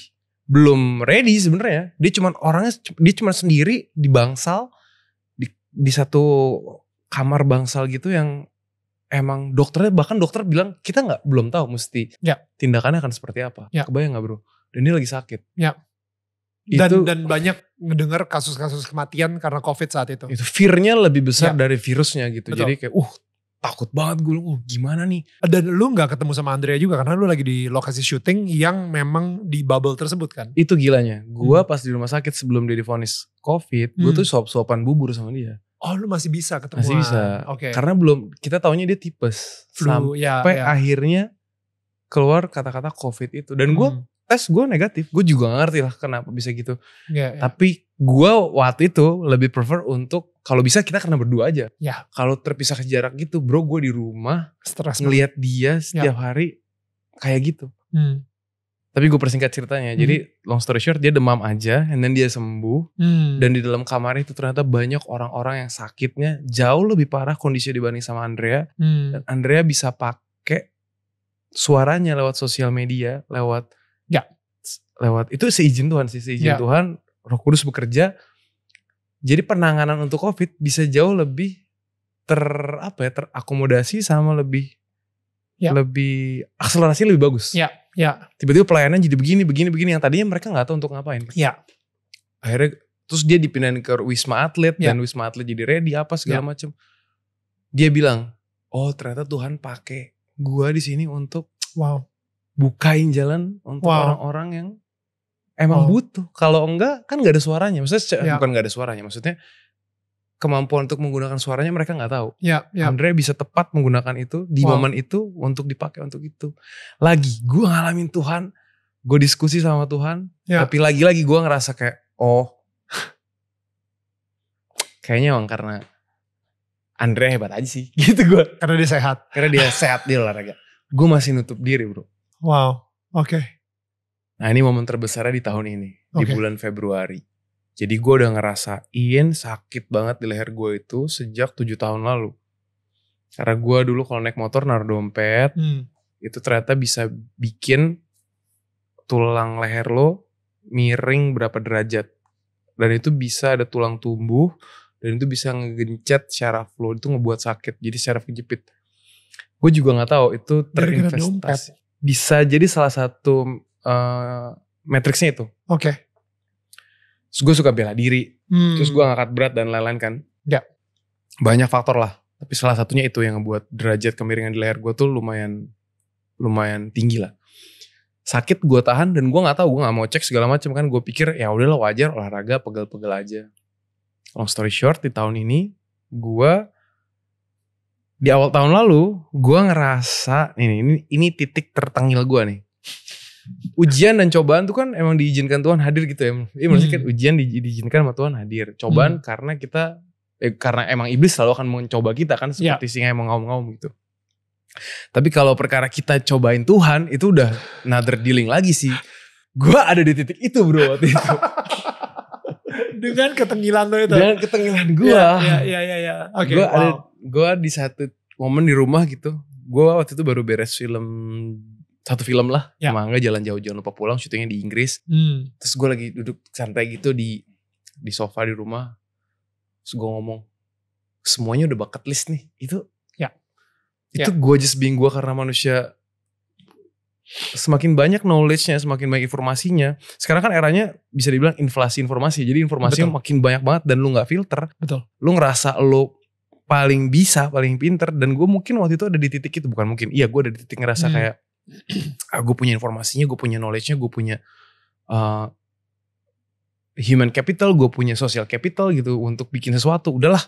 belum ready sebenarnya. Dia cuman orangnya, dia cuman sendiri di bangsal di, di satu kamar bangsal gitu yang emang dokternya bahkan dokter bilang kita nggak belum tahu mesti yeah. tindakannya akan seperti apa. Yeah. Kebayang gak bro? Dan dia lagi sakit. Yeah dan itu, dan
banyak ngedengar kasus-kasus kematian karena covid
saat itu itu fearnya lebih besar ya. dari virusnya gitu Betul. jadi kayak uh takut banget gue, uh
gimana nih. Dan lu gak ketemu sama Andrea juga karena lu lagi di lokasi syuting yang memang di
bubble tersebut kan. Itu gilanya, gue hmm. pas di rumah sakit sebelum dia divonis covid, hmm. gue tuh suap-suapan bubur sama dia.
Oh lu masih bisa ketemu? Masih ah. bisa, okay. karena
belum, kita taunya dia tipes. Flu, ya, Sampai ya, ya. akhirnya keluar kata-kata covid itu. Dan gue hmm tes gue negatif gue juga gak ngerti lah kenapa bisa gitu yeah, yeah. tapi gue waktu itu lebih prefer untuk kalau bisa kita karena berdua aja yeah. kalau terpisah ke jarak gitu bro gue di rumah stres ngelihat dia iya. setiap yeah. hari kayak gitu hmm. tapi gue persingkat ceritanya hmm. jadi long story short dia demam aja and then dia sembuh hmm. dan di dalam kamar itu ternyata banyak orang-orang yang sakitnya jauh lebih parah kondisi dibanding sama Andrea hmm. dan Andrea bisa pakai suaranya lewat sosial media lewat Ya. Lewat itu seizin Tuhan sih, seizin ya. Tuhan Roh Kudus bekerja. Jadi penanganan untuk COVID bisa jauh lebih ter apa ya terakomodasi sama lebih ya. lebih akselerasi lebih bagus. Ya, ya. Tiba-tiba pelayanan jadi begini, begini, begini yang tadinya mereka nggak tahu untuk ngapain. Ya. Akhirnya terus dia dipindahin ke Wisma Atlet ya. dan Wisma Atlet jadi ready apa segala ya. macam. Dia bilang, "Oh, ternyata Tuhan pakai gua di sini untuk wow bukain jalan untuk orang orang-orang yang emang wow. butuh. Kalau enggak kan nggak ada suaranya. Maksudnya ya. bukan nggak ada suaranya, maksudnya kemampuan untuk menggunakan suaranya mereka nggak tahu. Ya, ya. Andre bisa tepat menggunakan itu di wow. momen itu untuk dipakai untuk itu. Lagi gue ngalamin Tuhan, gue diskusi sama Tuhan, ya. tapi lagi-lagi gue ngerasa kayak oh kayaknya emang karena Andre hebat aja sih gitu gue. Karena dia sehat. Karena dia sehat dia olahraga. Gue masih nutup diri bro.
Wow, oke. Okay.
Nah ini momen terbesarnya di tahun ini, okay. di bulan Februari. Jadi gue udah ngerasain sakit banget di leher gue itu sejak tujuh tahun lalu. Karena gue dulu kalau naik motor naruh dompet, hmm. itu ternyata bisa bikin tulang leher lo miring berapa derajat. Dan itu bisa ada tulang tumbuh, dan itu bisa ngegencet syaraf lo, itu ngebuat sakit. Jadi syaraf kejepit. Gue juga gak tahu itu terinvestasi bisa jadi salah satu uh, eh, matriksnya itu. Oke. Okay. Terus gue suka bela diri, hmm. terus gue ngangkat berat dan lain-lain kan. Ya. Banyak faktor lah, tapi salah satunya itu yang ngebuat derajat kemiringan di leher gue tuh lumayan lumayan tinggi lah. Sakit gue tahan dan gue nggak tahu gue nggak mau cek segala macam kan gue pikir ya udahlah wajar olahraga pegel-pegel aja. Long story short di tahun ini gue di awal tahun lalu gue ngerasa ini ini ini titik tertengil gue nih ujian dan cobaan tuh kan emang diizinkan Tuhan hadir gitu ya. Iya hmm. maksudnya kan ujian di, diizinkan sama Tuhan hadir. Cobaan hmm. karena kita eh, karena emang iblis selalu akan mencoba kita kan ya. seperti yeah. singa yang mengaum-ngaum gitu. Tapi kalau perkara kita cobain Tuhan itu udah another dealing lagi sih. Gua ada di titik itu bro waktu itu. dengan ketenggilan lo itu dengan
ketenggilan iya, gue iya iya iya ya, oke okay, gue wow. ada
gue di satu momen di rumah gitu gue waktu itu baru beres film satu film lah ya. mangga jalan jauh jangan lupa pulang syutingnya di Inggris hmm. terus gue lagi duduk santai gitu di di sofa di rumah terus gue ngomong semuanya udah bucket list nih itu ya itu ya. gue just being gue karena manusia semakin banyak knowledge-nya, semakin banyak informasinya. Sekarang kan eranya bisa dibilang inflasi informasi. Jadi informasinya Betul. makin banyak banget dan lu nggak filter. Betul. Lu ngerasa lu paling bisa, paling pinter. Dan gue mungkin waktu itu ada di titik itu. Bukan mungkin. Iya gue ada di titik ngerasa hmm. kayak. Ah, gue punya informasinya, gue punya knowledge-nya, gue punya uh, human capital, gue punya social capital gitu untuk bikin sesuatu. Udahlah,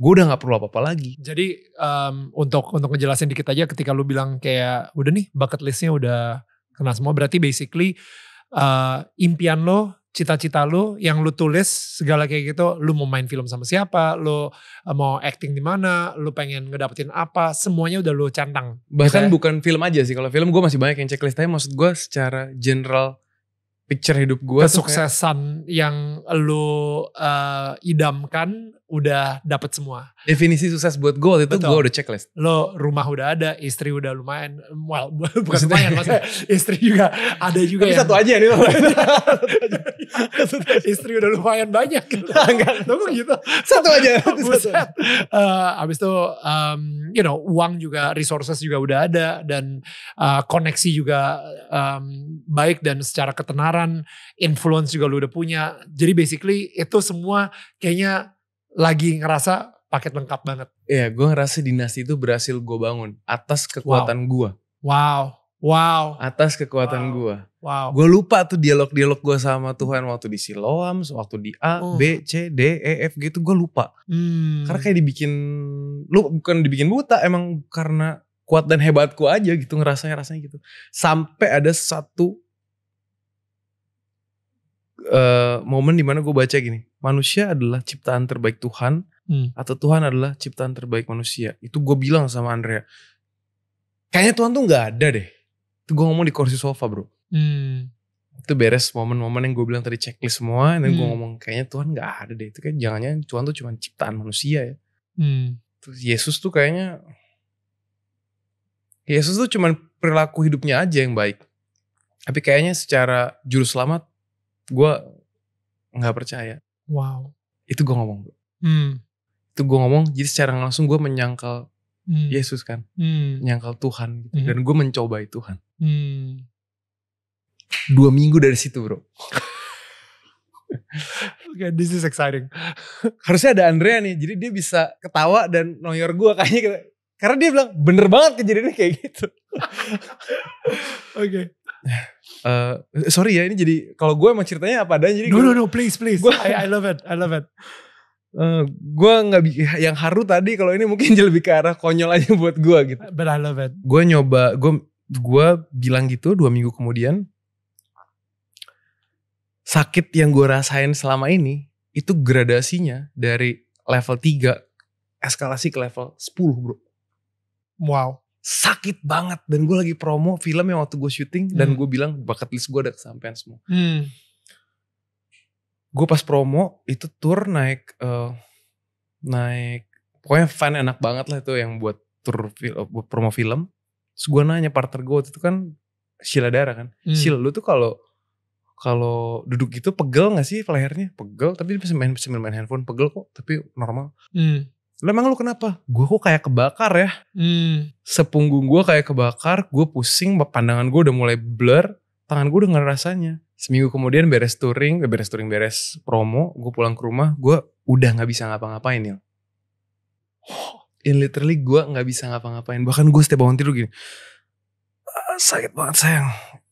gue udah nggak perlu apa-apa lagi. Jadi um, untuk untuk ngejelasin dikit
aja ketika lu bilang kayak udah nih bucket listnya udah kena semua berarti basically uh, impian lo, cita-cita lo yang lu tulis segala kayak gitu, lu mau main film sama siapa, lu eh, mau acting di mana, lu pengen ngedapetin apa, semuanya udah lu
cantang. Bahkan gitu bukan film aja sih, kalau film gue masih banyak yang checklist, tapi maksud gue secara general picture hidup gue kesuksesan kayak, yang lu uh, idamkan
udah dapat semua.
Definisi sukses buat gue itu gue udah checklist.
Lo rumah udah ada, istri udah lumayan, well bukan maksudnya, lumayan maksudnya istri juga ada juga. Tapi yang, satu aja nih. istri udah lumayan banyak. Gitu. Enggak, gitu. Satu aja. Uh, abis itu um, you know uang juga, resources juga udah ada dan uh, koneksi juga um, baik dan secara ketenaran, influence juga lo udah punya. Jadi basically itu semua kayaknya lagi ngerasa paket lengkap
banget. Iya, gue ngerasa dinasti itu berhasil gue bangun atas kekuatan gue. Wow, wow. Atas kekuatan wow. gue. Wow. Gue lupa tuh dialog-dialog gue sama Tuhan waktu di Siloam, waktu di A, oh. B, C, D, E, F g itu gue lupa.
Hmm. Karena
kayak dibikin, lu bukan dibikin buta, emang karena kuat dan hebatku aja gitu ngerasanya rasanya gitu. Sampai ada satu Eh, momen dimana gue baca gini manusia adalah ciptaan terbaik Tuhan hmm. atau Tuhan adalah ciptaan terbaik manusia itu gue bilang sama Andrea kayaknya Tuhan tuh nggak ada deh itu gue ngomong di kursi sofa bro hmm. itu beres momen-momen yang gue bilang tadi checklist semua dan hmm. gue ngomong kayaknya Tuhan nggak ada deh itu kan jangannya Tuhan tuh cuma ciptaan manusia ya hmm. terus Yesus tuh kayaknya Yesus tuh cuman perilaku hidupnya aja yang baik tapi kayaknya secara juru selamat gue nggak percaya wow itu gue ngomong bro hmm. itu gue ngomong jadi secara langsung gue menyangkal hmm. Yesus kan hmm. menyangkal Tuhan gitu. hmm. dan gue mencobai Tuhan hmm. dua minggu dari situ bro Oke, okay, this is exciting. Harusnya ada Andrea nih, jadi dia bisa ketawa dan noyor gue kayaknya. Gitu. Karena dia bilang, bener banget kejadiannya kayak gitu. Oke. okay. Uh, sorry ya ini jadi kalau gue emang ceritanya apa adanya jadi no gua, no no please please gua, I, I love it I love it uh, eh, gue nggak yang haru tadi kalau ini mungkin jadi lebih ke arah konyol aja buat gue gitu but I love it gue nyoba gue gue bilang gitu dua minggu kemudian sakit yang gue rasain selama ini itu gradasinya dari level 3 eskalasi ke level 10 bro wow sakit banget dan gue lagi promo film yang waktu gue syuting hmm. dan gue bilang bakat list gue ada kesampaian semua hmm. gue pas promo itu tour naik uh, naik pokoknya fan enak banget lah itu yang buat tour eh, buat promo film terus gue nanya partner gue itu kan Sheila Dara kan hmm. Sheila lu tuh kalau kalau duduk gitu pegel gak sih lehernya pegel tapi dia bisa main bisa main handphone pegel kok tapi normal hmm emang lu kenapa? Gue kok kayak kebakar ya. Hmm. Sepunggung gue kayak kebakar, gue pusing, pandangan gue udah mulai blur, tangan gue udah rasanya. Seminggu kemudian beres touring, eh, beres touring, beres promo, gue pulang ke rumah, gue udah gak bisa ngapa-ngapain ya. In literally gue gak bisa ngapa-ngapain. Bahkan gue setiap bangun tidur gini, ah, sakit banget sayang,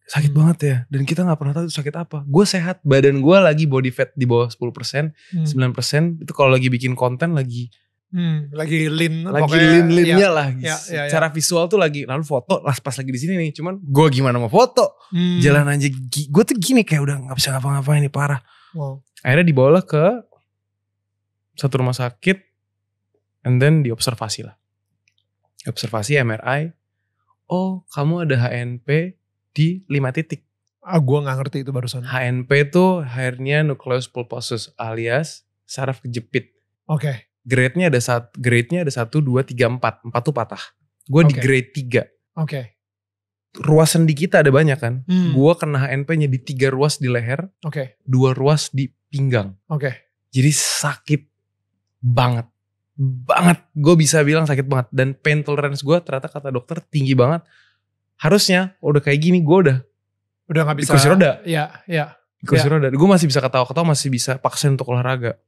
sakit hmm. banget ya. Dan kita gak pernah tahu sakit apa. Gue sehat, badan gue lagi body fat di bawah 10%, hmm. 9%. Itu kalau lagi bikin konten lagi Hmm, lagi lin, lagi pokoknya, linnya ya, ya lah ya, ya, ya. cara visual tuh lagi lalu foto lah pas lagi di sini nih cuman gue gimana mau foto hmm. jalan aja gue tuh gini kayak udah nggak bisa ngapa-ngapain ini parah wow. akhirnya dibawalah ke satu rumah sakit and then diobservasi lah observasi MRI oh kamu ada HNP di lima titik ah gue nggak ngerti itu barusan HNP tuh hernia nucleus pulposus alias saraf kejepit oke okay grade-nya ada satu grade-nya ada satu dua tiga empat empat tuh patah gue okay. di grade tiga oke okay. ruas sendi kita ada banyak kan hmm. gue kena HNP-nya di tiga ruas di leher oke okay. dua ruas di pinggang oke okay. jadi sakit banget banget gue bisa bilang sakit banget dan pain tolerance gue ternyata kata dokter tinggi banget harusnya udah kayak gini gue udah udah nggak bisa kursi roda
ya ya
kursi ya. roda gue masih bisa ketawa ketawa masih bisa paksain untuk olahraga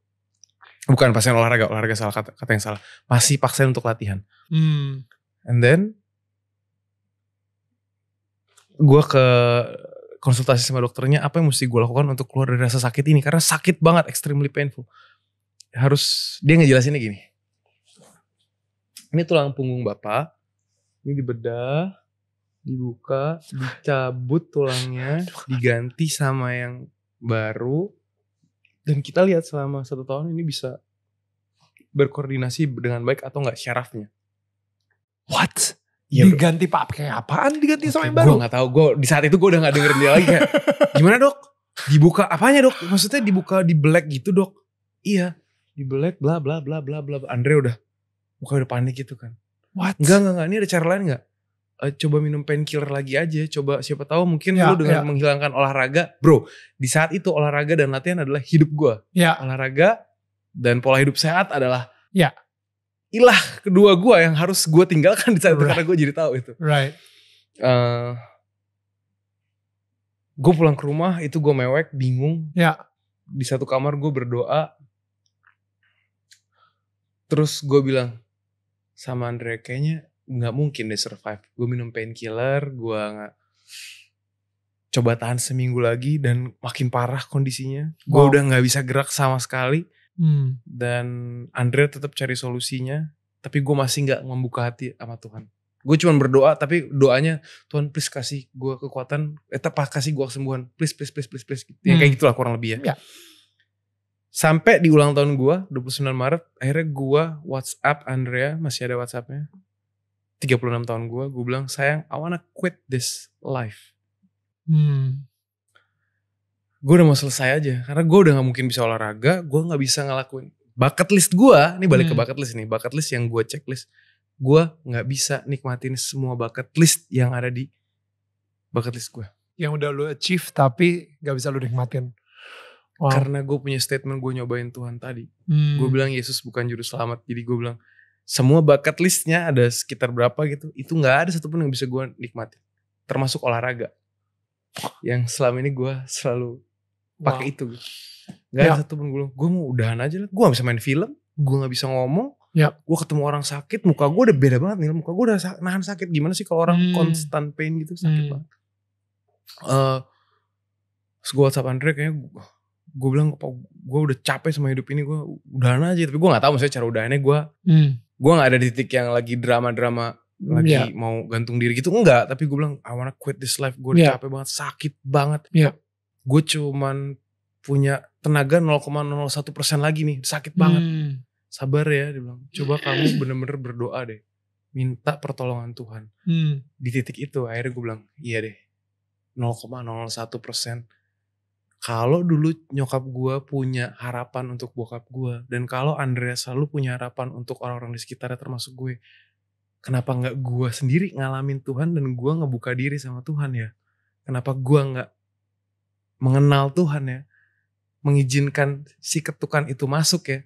bukan pasien olahraga olahraga salah kata, kata yang salah masih paksain untuk latihan hmm. and then gue ke konsultasi sama dokternya apa yang mesti gue lakukan untuk keluar dari rasa sakit ini karena sakit banget extremely painful harus dia ngejelasinnya gini ini tulang punggung bapak ini dibedah dibuka dicabut tulangnya diganti sama yang baru dan kita lihat selama satu tahun ini bisa berkoordinasi dengan baik atau enggak syarafnya what Ya diganti pak kayak apaan diganti okay, sama yang baru? Gue gak tau, Gue di saat itu gue udah gak dengerin dia lagi. Kayak, Gimana dok? Dibuka apanya dok? Maksudnya dibuka di black gitu dok? Iya, di black bla bla bla bla bla. Andre udah muka udah panik gitu kan. What? Enggak enggak enggak. Ini ada cara lain nggak? Eh, coba minum painkiller lagi aja coba siapa tahu mungkin ya, lu dengan ya. menghilangkan olahraga bro di saat itu olahraga dan latihan adalah hidup gue ya. olahraga dan pola hidup sehat adalah ya ilah kedua gue yang harus gue tinggalkan di saat right. itu karena gue jadi tahu itu right uh, eh, gue pulang ke rumah itu gue mewek bingung ya di satu kamar gue berdoa terus gue bilang sama Andre kayaknya nggak mungkin deh survive gue minum painkiller gue nggak coba tahan seminggu lagi dan makin parah kondisinya wow. udah nggak bisa gerak sama sekali hmm. dan Andrea tetap cari solusinya tapi gue masih nggak membuka hati sama Tuhan gue cuma berdoa tapi doanya Tuhan please kasih gue kekuatan eh tepat ah, kasih gue kesembuhan please please please please please gitu. Hmm. ya kayak hmm. gitulah kurang lebih ya. ya sampai di ulang tahun gue 29 Maret akhirnya gue WhatsApp Andrea masih ada WhatsAppnya 36 tahun gue, gue bilang sayang I wanna quit this life.
Hmm.
Gue udah mau selesai aja, karena gue udah gak mungkin bisa olahraga, gue gak bisa ngelakuin. Bucket list gue, ini balik hmm. ke bucket list nih, bucket list yang gue checklist. Gue gak bisa nikmatin semua bucket list yang ada di bucket list gue. Yang udah lo achieve tapi gak bisa lo nikmatin. Wow. Karena gue punya statement gue nyobain Tuhan tadi. Hmm. Gue bilang Yesus bukan juru selamat, jadi gue bilang semua bucket listnya ada sekitar berapa gitu itu nggak ada satupun yang bisa gue nikmati termasuk olahraga yang selama ini gue selalu pakai wow. itu nggak ya. ada satupun gue gue mau udahan aja lah gue gak bisa main film gue nggak bisa ngomong ya. gue ketemu orang sakit muka gue udah beda banget nih muka gue udah nahan sakit gimana sih kalau orang hmm. constant pain gitu sakit hmm. banget uh, terus gue whatsapp Andre kayaknya gue, gue bilang gue udah capek sama hidup ini gue udahan aja tapi gue nggak tahu maksudnya cara udahannya gue hmm gue gak ada di titik yang lagi drama-drama lagi yeah. mau gantung diri gitu enggak tapi gue bilang I wanna quit this life gue yeah. Iya. capek banget sakit banget yeah. gue cuman punya tenaga 0,01 persen lagi nih sakit banget hmm. sabar ya dia bilang coba kamu bener-bener berdoa deh minta pertolongan Tuhan hmm. di titik itu akhirnya gue bilang iya deh 0,01 persen kalau dulu nyokap gue punya harapan untuk bokap gue dan kalau Andrea selalu punya harapan untuk orang-orang di sekitarnya termasuk gue kenapa nggak gue sendiri ngalamin Tuhan dan gue ngebuka diri sama Tuhan ya kenapa gue nggak mengenal Tuhan ya mengizinkan si ketukan itu masuk ya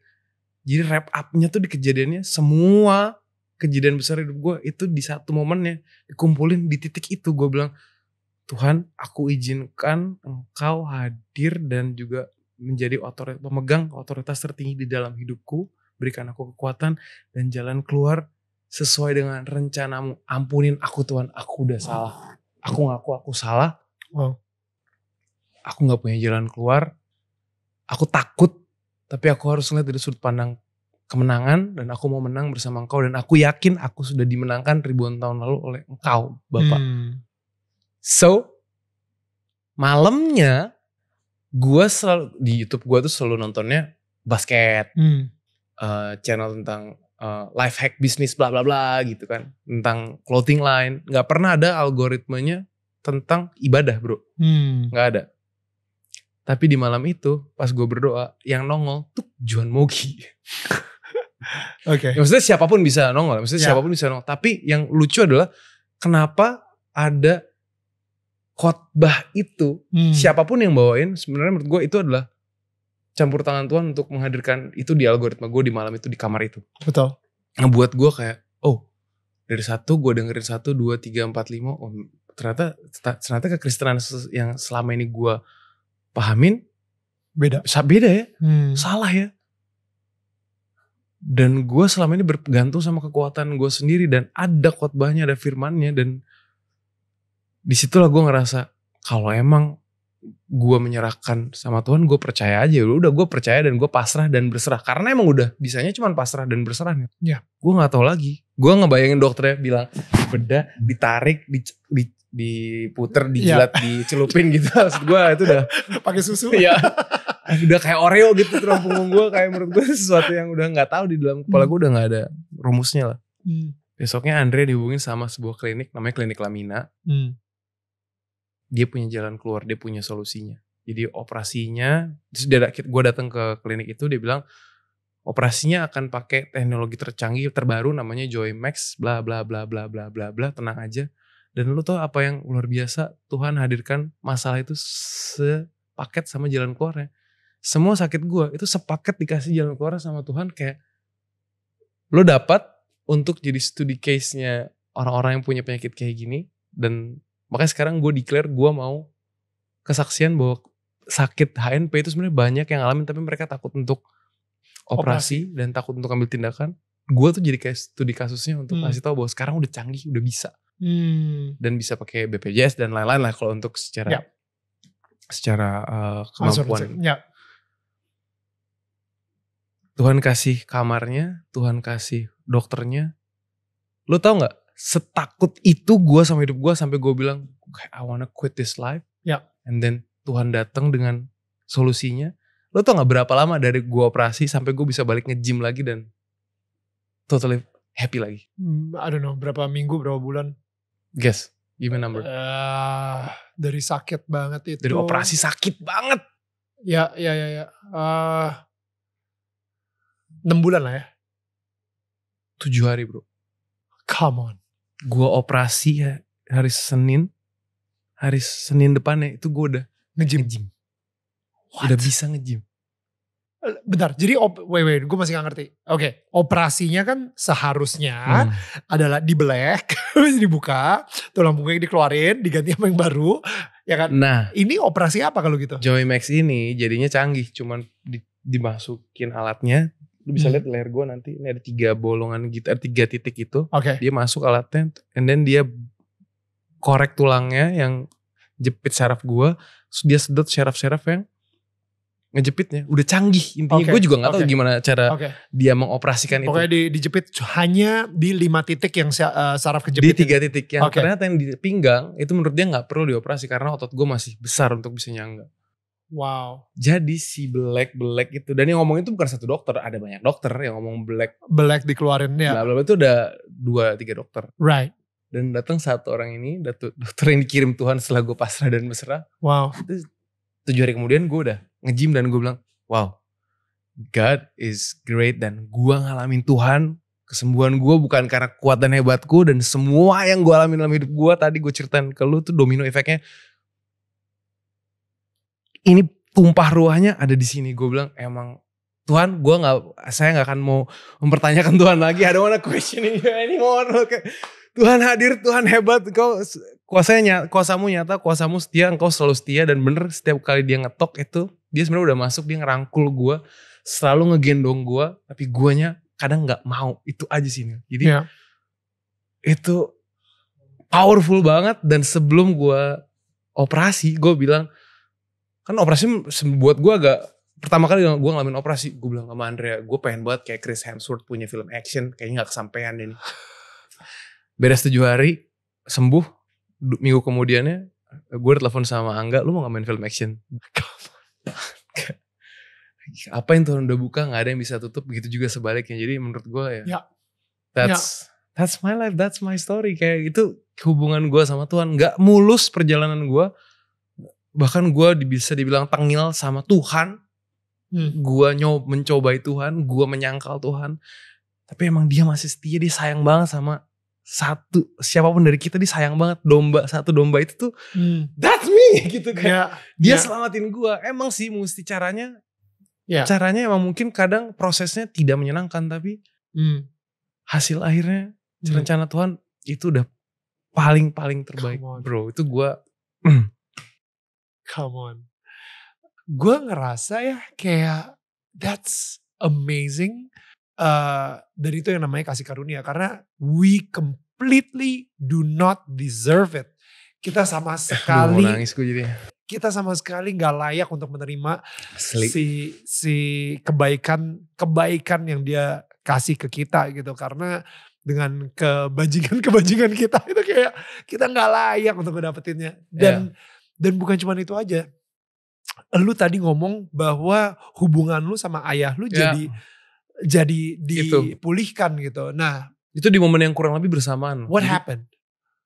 jadi wrap upnya tuh di kejadiannya semua kejadian besar hidup gue itu di satu momennya dikumpulin di titik itu gue bilang Tuhan, aku izinkan Engkau hadir dan juga menjadi otoritas, pemegang otoritas tertinggi di dalam hidupku. Berikan aku kekuatan dan jalan keluar sesuai dengan rencanamu. Ampunin aku Tuhan, aku udah salah. Aku ngaku aku salah. Wow. Aku nggak punya jalan keluar. Aku takut, tapi aku harus melihat dari sudut pandang kemenangan dan aku mau menang bersama engkau dan aku yakin aku sudah dimenangkan ribuan tahun lalu oleh engkau Bapak. Hmm. So malamnya gue selalu di YouTube gue tuh selalu nontonnya basket, hmm. uh, channel tentang uh, life hack bisnis bla bla bla gitu kan, tentang clothing line, nggak pernah ada algoritmanya tentang ibadah bro, hmm. nggak hmm. Gak ada. Tapi di malam itu pas gue berdoa, yang nongol tuh Juan Mogi. Oke. okay. Ya, maksudnya siapapun bisa nongol, maksudnya yeah. siapapun bisa nongol. Tapi yang lucu adalah kenapa ada khotbah itu hmm. siapapun yang bawain sebenarnya menurut gue itu adalah campur tangan Tuhan untuk menghadirkan itu di algoritma gue di malam itu di kamar itu betul nah buat gue kayak oh dari satu gue dengerin satu dua tiga empat lima oh ternyata ternyata kekristenan yang selama ini gue pahamin beda beda ya hmm. salah ya dan gue selama ini bergantung sama kekuatan gue sendiri dan ada khotbahnya ada firmannya dan disitulah gue ngerasa kalau emang gue menyerahkan sama Tuhan gue percaya aja ya udah gue percaya dan gue pasrah dan berserah karena emang udah bisanya cuma pasrah dan berserah nih ya gue nggak tahu lagi gue ngebayangin dokternya bilang beda ditarik di, di diputer ya. dijilat ya. dicelupin gitu maksud gue itu udah pakai susu ya udah kayak oreo gitu terus punggung gue kayak menurut gue sesuatu yang udah nggak tahu di dalam kepala hmm. gue udah nggak ada rumusnya lah hmm. besoknya Andre dihubungin sama sebuah klinik namanya klinik Lamina hmm dia punya jalan keluar, dia punya solusinya. Jadi operasinya, gue datang ke klinik itu dia bilang operasinya akan pakai teknologi tercanggih terbaru namanya Joy Max, bla bla bla bla bla bla bla, tenang aja. Dan lu tau apa yang luar biasa Tuhan hadirkan masalah itu sepaket sama jalan keluarnya. Semua sakit gue itu sepaket dikasih jalan keluar sama Tuhan kayak lo dapat untuk jadi studi case-nya orang-orang yang punya penyakit kayak gini dan Makanya sekarang gue declare gue mau kesaksian bahwa sakit HNP itu sebenarnya banyak yang ngalamin tapi mereka takut untuk operasi, operasi dan takut untuk ambil tindakan. Gue tuh jadi kayak studi kasusnya untuk hmm. ngasih tahu bahwa sekarang udah canggih, udah bisa. Hmm. Dan bisa pakai BPJS dan lain-lain lah kalau untuk secara ya. secara uh, kemampuan. Ya. Tuhan kasih kamarnya, Tuhan kasih dokternya. Lo tau nggak setakut itu gue sama hidup gue sampai gue bilang I wanna quit this life. Ya. Yeah. And then Tuhan datang dengan solusinya. Lo tau gak berapa lama dari gue operasi sampai gue bisa balik nge-gym lagi dan totally happy lagi?
Hmm, I don't know berapa minggu berapa bulan.
Guess, give me number.
Uh, dari sakit banget itu. Dari operasi sakit banget. Ya, ya, ya, ya. Uh, eh, 6 bulan
lah ya. 7 hari bro. Come on gue operasi ya, hari Senin hari Senin depannya itu gue udah ngejim nge, udah bisa ngejim
bentar jadi op, wait wait gue masih gak ngerti oke okay, operasinya kan seharusnya hmm. adalah black, dibuka tulang punggungnya dikeluarin diganti sama yang baru ya kan nah ini operasi apa kalau gitu
Joy Max ini jadinya canggih cuman di, dimasukin alatnya lu bisa hmm. lihat leher gue nanti ini ada tiga bolongan gitar eh, tiga titik itu okay. dia masuk alatnya and then dia korek tulangnya yang jepit saraf gue dia sedot saraf-saraf yang ngejepitnya udah canggih intinya okay. gue juga nggak tahu okay. gimana cara okay. dia mengoperasikan Pokoknya itu. Pokoknya di,
dijepit hanya di lima
titik yang eh, saraf kejepit. Di tiga titik yang okay. ternyata yang di pinggang itu menurut dia nggak perlu dioperasi karena otot gue masih besar untuk bisa nyangga. Wow. Jadi si Black Black itu dan yang ngomong itu bukan satu dokter, ada banyak dokter yang ngomong Black. Black dikeluarin ya. Bla itu udah dua tiga dokter. Right. Dan datang satu orang ini, dokter yang dikirim Tuhan setelah gue pasrah dan mesra.
Wow. Itu
tujuh hari kemudian gue udah ngejim dan gue bilang, wow, God is great dan gue ngalamin Tuhan kesembuhan gue bukan karena kuat dan hebatku dan semua yang gue alamin dalam hidup gue tadi gue ceritain ke lu tuh domino efeknya ini tumpah ruahnya ada di sini. Gue bilang emang Tuhan, gue nggak, saya nggak akan mau mempertanyakan Tuhan lagi. Ada mana questioning you anymore? Tuhan hadir, Tuhan hebat. Kau kuasanya, kuasamu nyata, kuasamu setia, engkau selalu setia dan bener setiap kali dia ngetok itu, dia sebenarnya udah masuk, dia ngerangkul gue, selalu ngegendong gue, tapi guanya kadang nggak mau. Itu aja sih sini. Jadi yeah. itu powerful banget dan sebelum gue operasi, gue bilang kan operasi buat gue agak pertama kali gue ngalamin operasi gue bilang sama Andrea gue pengen banget kayak Chris Hemsworth punya film action kayaknya nggak kesampaian ini beres tujuh hari sembuh minggu kemudiannya gue telepon sama Angga lu mau ngamen film action apa yang Tuhan udah buka nggak ada yang bisa tutup begitu juga sebaliknya jadi menurut gue ya, ya. that's ya. that's my life that's my story kayak itu hubungan gue sama Tuhan nggak mulus perjalanan gue bahkan gue bisa dibilang tengil sama Tuhan hmm. gue nyob mencobai Tuhan gue menyangkal Tuhan tapi emang dia masih setia dia sayang banget sama satu siapapun dari kita dia sayang banget domba satu domba itu tuh hmm. that's me gitu kan ya, dia ya. selamatin gue emang sih mesti caranya ya. caranya emang mungkin kadang prosesnya tidak menyenangkan tapi hmm. hasil akhirnya hmm. rencana Tuhan itu udah paling paling terbaik bro itu gue hmm come on.
Gue ngerasa ya kayak that's amazing. Uh, dan itu yang namanya kasih karunia karena we completely do not deserve it. Kita sama sekali nangis gue jadi. Kita sama sekali nggak layak untuk menerima Sleep. si si kebaikan kebaikan yang dia kasih ke kita gitu karena dengan kebajikan kebajikan kita itu kayak kita nggak layak untuk mendapatinya dan yeah dan bukan cuma itu aja. Lu tadi ngomong bahwa hubungan lu sama ayah lu ya. jadi jadi dipulihkan itu. gitu. Nah, itu di momen yang kurang lebih bersamaan. What jadi, happened?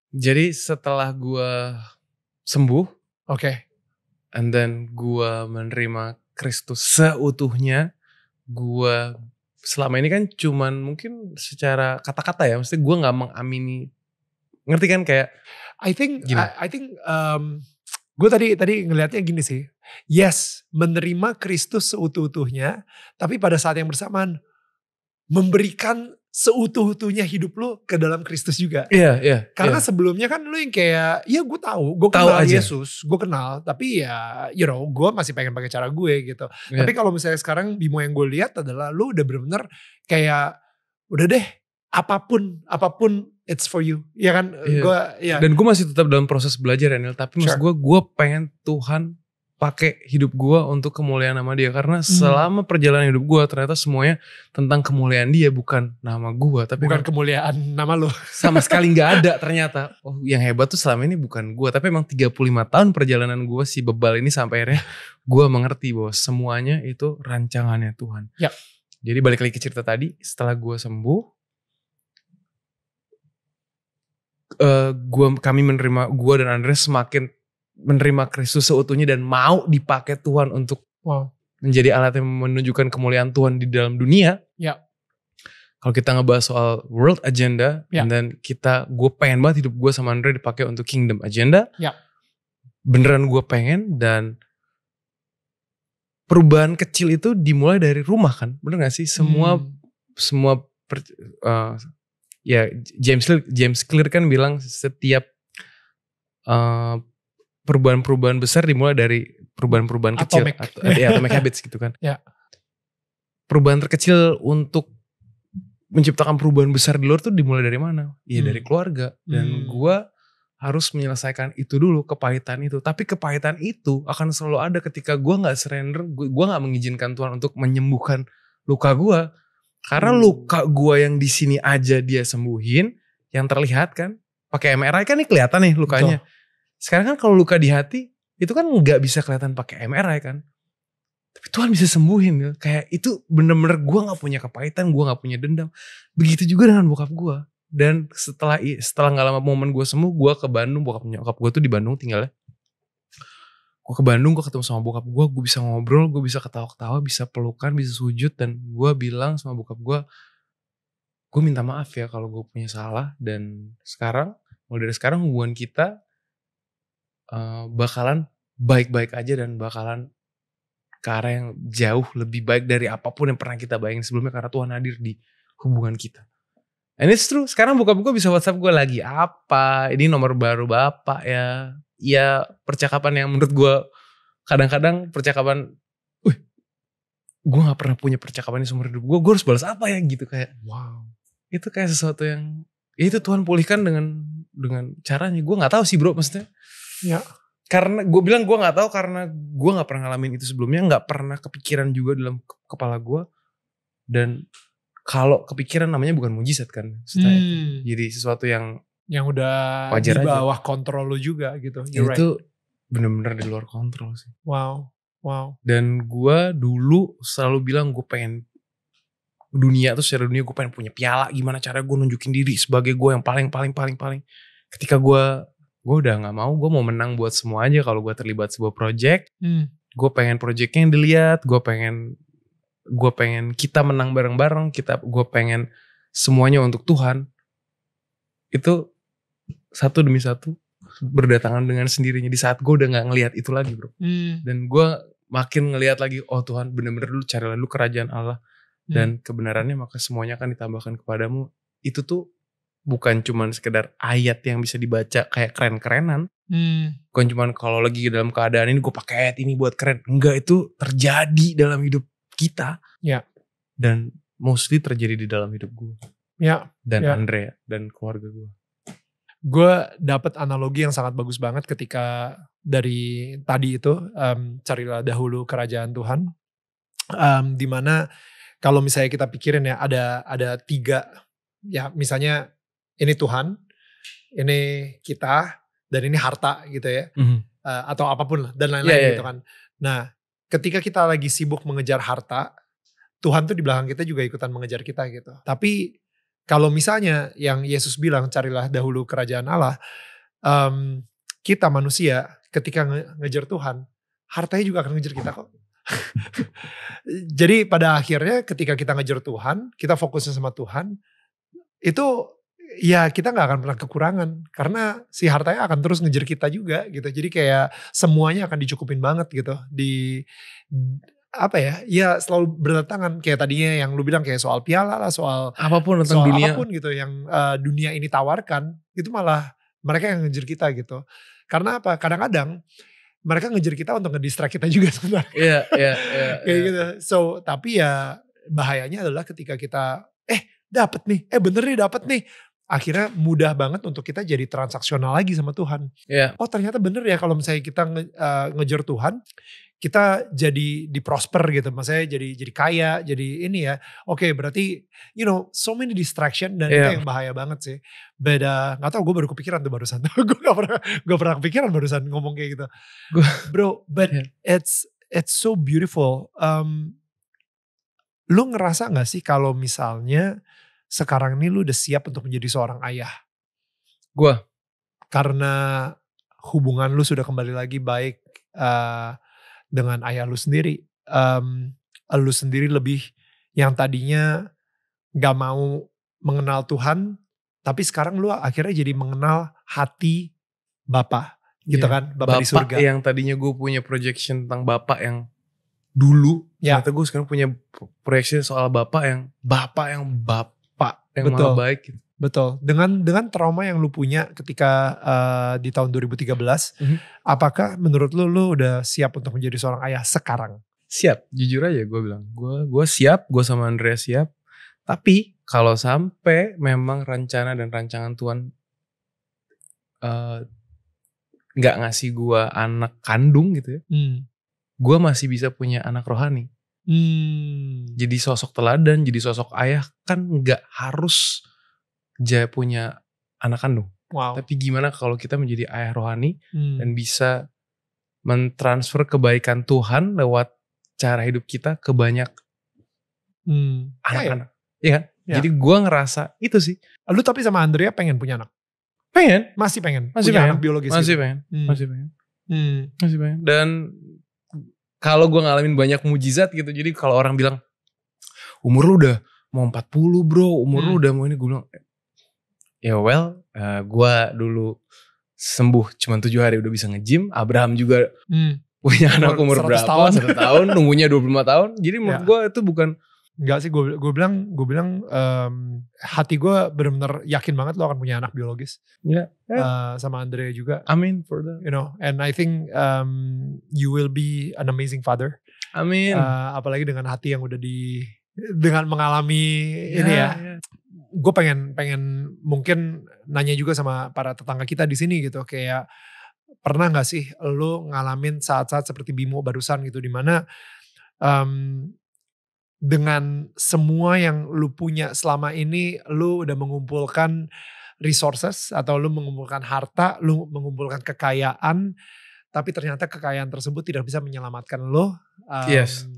Jadi setelah gua sembuh, oke. Okay. And then gua menerima Kristus seutuhnya. Gua selama ini kan cuman mungkin secara kata-kata ya, mesti gua nggak mengamini, ngerti kan kayak? I think, gini. I, I think um, Gue tadi tadi ngelihatnya gini sih.
Yes, menerima Kristus seutuh-utuhnya, tapi pada saat yang bersamaan memberikan seutuh-utuhnya hidup lu ke dalam Kristus juga. Iya, yeah, iya. Yeah, Karena yeah. sebelumnya kan lu yang kayak, ya gue tahu, gue kenal aja. Yesus, gue kenal, tapi ya, you know, gue masih pengen pakai cara gue gitu. Yeah. Tapi kalau misalnya sekarang Bimo yang gue lihat adalah lu udah bener-bener
kayak, udah deh,
apapun apapun it's for
you ya kan yeah. gua ya dan gue masih tetap dalam proses belajar Daniel. Ya, tapi sure. maksud gue gue pengen Tuhan pakai hidup gue untuk kemuliaan nama dia karena hmm. selama perjalanan hidup gue ternyata semuanya tentang kemuliaan dia bukan nama gue tapi bukan kan kemuliaan nama lo sama sekali nggak ada ternyata oh yang hebat tuh selama ini bukan gue tapi emang 35 tahun perjalanan gue si bebal ini sampai akhirnya gue mengerti bahwa semuanya itu rancangannya Tuhan ya. jadi balik lagi ke cerita tadi setelah gue sembuh uh, gua kami menerima gua dan Andres semakin menerima Kristus seutuhnya dan mau dipakai Tuhan untuk wow. menjadi alat yang menunjukkan kemuliaan Tuhan di dalam dunia. Ya. Kalau kita ngebahas soal world agenda, ya. dan kita, gue pengen banget hidup gue sama Andre dipakai untuk kingdom agenda. Ya. Beneran gue pengen dan perubahan kecil itu dimulai dari rumah kan, bener gak sih? Semua hmm. semua per, uh, ya James Clear, James Clear kan bilang setiap eh, perubahan-perubahan besar dimulai dari perubahan-perubahan kecil atau eh, ya, atomic habits gitu kan. Ya. Perubahan terkecil untuk menciptakan perubahan besar di luar tuh dimulai dari mana? Iya hmm. dari keluarga dan hmm. gua harus menyelesaikan itu dulu kepahitan itu. Tapi kepahitan itu akan selalu ada ketika gua nggak surrender, gua nggak mengizinkan Tuhan untuk menyembuhkan luka gua karena hmm. luka gua yang di sini aja dia sembuhin, yang terlihat kan pakai MRI kan ini kelihatan nih lukanya. Betul. Sekarang kan kalau luka di hati itu kan nggak bisa kelihatan pakai MRI kan. Tapi Tuhan bisa sembuhin ya. Kayak itu bener-bener gua nggak punya kepahitan, gua nggak punya dendam. Begitu juga dengan bokap gua. Dan setelah setelah nggak lama momen gua sembuh, gua ke Bandung, bokap nyokap gua tuh di Bandung tinggalnya gue ke Bandung gue ketemu sama bokap gue gue bisa ngobrol gue bisa ketawa-ketawa bisa pelukan bisa sujud dan gue bilang sama bokap gue gue minta maaf ya kalau gue punya salah dan sekarang mulai dari sekarang hubungan kita uh, bakalan baik-baik aja dan bakalan ke arah yang jauh lebih baik dari apapun yang pernah kita bayangin sebelumnya karena Tuhan hadir di hubungan kita. And it's true. Sekarang buka gue bisa WhatsApp gue lagi apa? Ini nomor baru bapak ya ya percakapan yang menurut gue kadang-kadang percakapan wih gue gak pernah punya percakapan ini seumur hidup gue gue harus balas apa ya gitu kayak wow itu kayak sesuatu yang ya itu Tuhan pulihkan dengan dengan caranya gue nggak tahu sih bro maksudnya ya karena gue bilang gue nggak tahu karena gue nggak pernah ngalamin itu sebelumnya nggak pernah kepikiran juga dalam ke kepala gue dan kalau kepikiran namanya bukan mujizat kan hmm. jadi sesuatu yang
yang udah Wajar di bawah aja. kontrol lo juga gitu. Ya You're itu
right. bener-bener di luar kontrol sih.
Wow, wow.
Dan gue dulu selalu bilang gue pengen dunia tuh secara dunia gue pengen punya piala. Gimana cara gue nunjukin diri sebagai gue yang paling paling paling paling. Ketika gue gue udah nggak mau, gue mau menang buat semua aja kalau gue terlibat sebuah project. Hmm. Gue pengen projectnya yang dilihat, gue pengen gue pengen kita menang bareng-bareng, kita gue pengen semuanya untuk Tuhan. Itu satu demi satu berdatangan dengan sendirinya di saat gue udah nggak ngelihat itu lagi bro hmm. dan gue makin ngelihat lagi oh Tuhan bener-bener lu cariin lu kerajaan Allah hmm. dan kebenarannya maka semuanya akan ditambahkan kepadamu itu tuh bukan cuman sekedar ayat yang bisa dibaca kayak keren-kerenan hmm. bukan cuman kalau lagi dalam keadaan ini gue pakai ayat ini buat keren enggak itu terjadi dalam hidup kita ya dan mostly terjadi di dalam hidup gue ya dan ya. Andrea dan keluarga gue gue
dapat analogi yang sangat bagus banget ketika dari tadi itu um, carilah dahulu kerajaan Tuhan um, mana kalau misalnya kita pikirin ya ada ada tiga ya misalnya ini Tuhan ini kita dan ini harta gitu ya mm -hmm. uh, atau apapun lah dan iya, lain-lain yeah, gitu iya. kan nah ketika kita lagi sibuk mengejar harta Tuhan tuh di belakang kita juga ikutan mengejar kita gitu tapi kalau misalnya yang Yesus bilang carilah dahulu kerajaan Allah, um, kita manusia ketika nge ngejar Tuhan, hartanya juga akan ngejar kita kok. Jadi pada akhirnya ketika kita ngejar Tuhan, kita fokusnya sama Tuhan, itu ya kita nggak akan pernah kekurangan karena si hartanya akan terus ngejar kita juga gitu. Jadi kayak semuanya akan dicukupin banget gitu di apa ya ya selalu berdatangan kayak tadinya yang lu bilang kayak soal piala lah soal apapun tentang soal dunia apapun gitu yang uh, dunia ini tawarkan itu malah mereka yang ngejar kita gitu karena apa kadang-kadang mereka ngejar kita untuk ngedistract kita juga sebenarnya iya iya iya kayak iya. gitu so tapi ya bahayanya adalah ketika kita eh dapat nih eh bener nih dapat nih akhirnya mudah banget untuk kita jadi transaksional lagi sama Tuhan. Yeah. Oh ternyata bener ya kalau misalnya kita nge, uh, ngejar Tuhan, kita jadi di prosper gitu, maksudnya jadi jadi kaya, jadi ini ya. Oke okay, berarti you know so many distraction dan yeah. itu iya. yang bahaya banget sih. Beda nggak tau gue baru kepikiran tuh barusan, gue gak pernah gak pernah kepikiran barusan ngomong kayak gitu. Bro, but yeah. it's it's so beautiful. Um, lu ngerasa nggak sih kalau misalnya sekarang ini lu udah siap untuk menjadi seorang ayah? Gua. Karena hubungan lu sudah kembali lagi baik uh, dengan ayah lu sendiri. Um, lu sendiri lebih yang tadinya gak mau mengenal Tuhan, tapi sekarang lu akhirnya jadi mengenal hati
Bapak gitu yeah. kan, Bapak, Bapak di surga. yang tadinya gue punya projection tentang Bapak yang dulu, yeah. ternyata ya. gue sekarang punya projection soal Bapak yang Bapak yang
Bapak yang betul, maha baik gitu. Betul. Dengan dengan trauma yang lu punya ketika uh, di tahun 2013, mm -hmm. apakah menurut lu lu udah siap untuk menjadi seorang ayah
sekarang? Siap, jujur aja gue bilang. Gue gue siap, gue sama Andrea siap. Tapi kalau sampai memang rencana dan rancangan Tuhan eh, nggak uh, ngasih gue anak kandung gitu ya, hmm. gue masih bisa punya anak rohani.
Hmm.
Jadi sosok teladan, jadi sosok ayah kan nggak harus jaya punya anak kandung. Wow. Tapi gimana kalau kita menjadi ayah rohani hmm. dan bisa mentransfer kebaikan Tuhan lewat cara hidup kita ke banyak
hmm. anak-anak.
Ya, ya. Iya kan? Ya. Jadi gue ngerasa itu sih. Lu tapi sama Andrea pengen punya anak? Pengen. Masih pengen? Masih punya pengen. anak biologis Masih gitu. pengen. Hmm. Masih pengen.
Hmm. Masih
pengen. Dan kalau gue ngalamin banyak mujizat gitu jadi kalau orang bilang umur lu udah mau 40 bro umur hmm. lu udah mau ini gue bilang ya well uh, eh, gue dulu sembuh cuma tujuh hari udah bisa nge-gym Abraham juga hmm. punya anak umur berapa tahun. 100 tahun nunggunya 25 tahun jadi menurut ya. gue itu bukan Enggak sih, gue gue bilang gue bilang
um, hati gue benar-benar yakin banget lo akan punya anak biologis. Ya. Yeah, uh, sama Andrea juga. I mean for the You know, and I think um, you will be an amazing father. I mean. Uh, apalagi dengan hati yang udah di dengan mengalami yeah, ini ya. Yeah. Ya. Gue pengen pengen mungkin nanya juga sama para tetangga kita di sini gitu kayak pernah nggak sih lo ngalamin saat-saat seperti Bimo barusan gitu dimana um, dengan semua yang lu punya selama ini lu udah mengumpulkan resources atau lu mengumpulkan harta, lu mengumpulkan kekayaan tapi ternyata kekayaan tersebut tidak bisa menyelamatkan lu. Um, yes.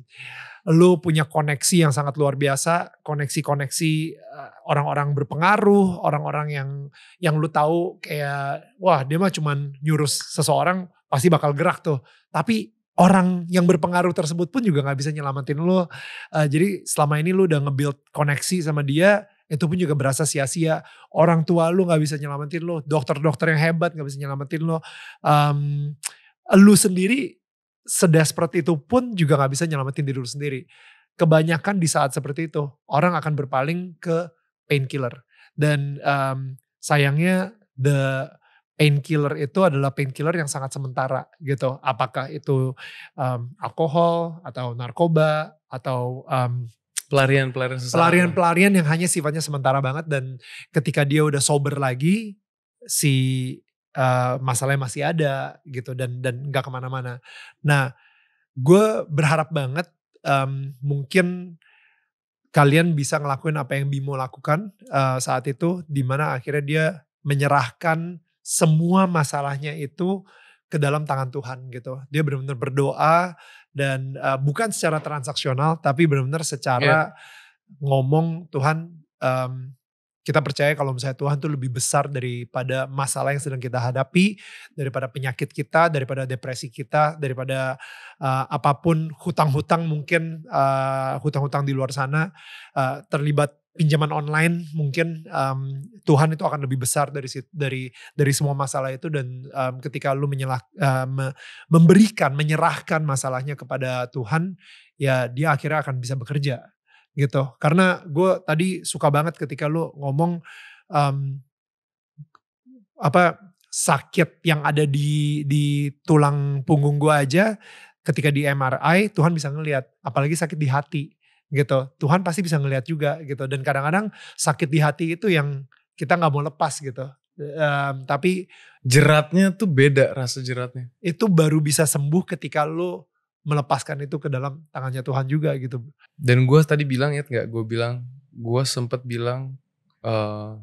Lu punya koneksi yang sangat luar biasa, koneksi-koneksi eh, orang-orang berpengaruh, orang-orang yang yang lu tahu kayak wah dia mah cuman nyurus seseorang pasti bakal gerak tuh. Tapi orang yang berpengaruh tersebut pun juga nggak bisa nyelamatin lo. Uh, jadi selama ini lo udah nge-build koneksi sama dia, itu pun juga berasa sia-sia. Orang tua lo nggak bisa nyelamatin lo, dokter-dokter yang hebat nggak bisa nyelamatin lo. Um, lu sendiri sedesperate itu pun juga nggak bisa nyelamatin diri lu sendiri. Kebanyakan di saat seperti itu orang akan berpaling ke painkiller dan um, sayangnya the painkiller itu adalah painkiller yang sangat sementara gitu. Apakah itu um, alkohol atau narkoba atau um,
pelarian-pelarian pelarian-pelarian
yang hanya sifatnya sementara banget dan ketika dia udah sober lagi si uh, masalahnya masih ada gitu dan dan nggak kemana-mana. Nah, gue berharap banget um, mungkin kalian bisa ngelakuin apa yang Bimo lakukan uh, saat itu, dimana akhirnya dia menyerahkan semua masalahnya itu ke dalam tangan Tuhan gitu. Dia benar-benar berdoa dan uh, bukan secara transaksional tapi benar-benar secara yeah. ngomong Tuhan um, kita percaya kalau misalnya Tuhan itu lebih besar daripada masalah yang sedang kita hadapi, daripada penyakit kita, daripada depresi kita, daripada uh, apapun hutang-hutang mungkin hutang eh, hutang-hutang di luar sana uh, terlibat pinjaman online mungkin um, Tuhan itu akan lebih besar dari dari dari semua masalah itu dan um, ketika lu menyelah, eh, uh, memberikan menyerahkan masalahnya kepada Tuhan ya dia akhirnya akan bisa bekerja gitu karena gue tadi suka banget ketika lu ngomong um, apa sakit yang ada di di tulang punggung gue aja ketika di MRI Tuhan bisa ngelihat apalagi sakit di hati gitu. Tuhan pasti bisa ngelihat juga gitu. Dan kadang-kadang sakit di hati itu yang kita nggak mau lepas gitu. Um, tapi
jeratnya tuh beda rasa jeratnya.
Itu baru bisa sembuh ketika lo melepaskan itu ke dalam tangannya Tuhan juga gitu.
Dan gue tadi bilang ya nggak? Gue bilang gue sempet bilang uh,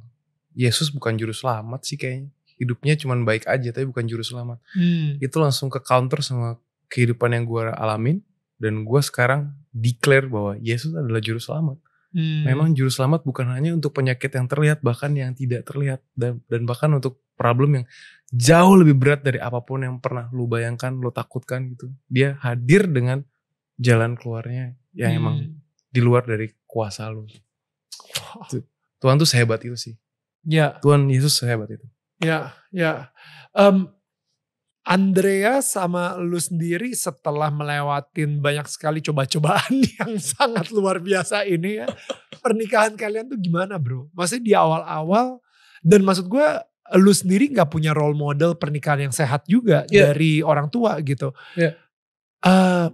Yesus bukan juru selamat sih kayaknya. Hidupnya cuma baik aja tapi bukan juru selamat. Hmm. Itu langsung ke counter sama kehidupan yang gue alamin dan gue sekarang declare bahwa Yesus adalah juru selamat. Hmm. Memang juru selamat bukan hanya untuk penyakit yang terlihat bahkan yang tidak terlihat dan, dan bahkan untuk problem yang jauh lebih berat dari apapun yang pernah lu bayangkan, lu takutkan gitu. Dia hadir dengan jalan keluarnya yang hmm. emang di luar dari kuasa lu. Wow. Tuhan tuh sehebat itu sih. Ya. Tuhan Yesus sehebat itu.
Ya, ya. Um, Andrea sama lu sendiri setelah melewatin banyak sekali coba-cobaan yang sangat luar biasa ini ya. Pernikahan kalian tuh gimana bro? Maksudnya di awal-awal dan maksud gue lu sendiri gak punya role model pernikahan yang sehat juga yeah. dari orang tua gitu. Yeah. Iya. Uh,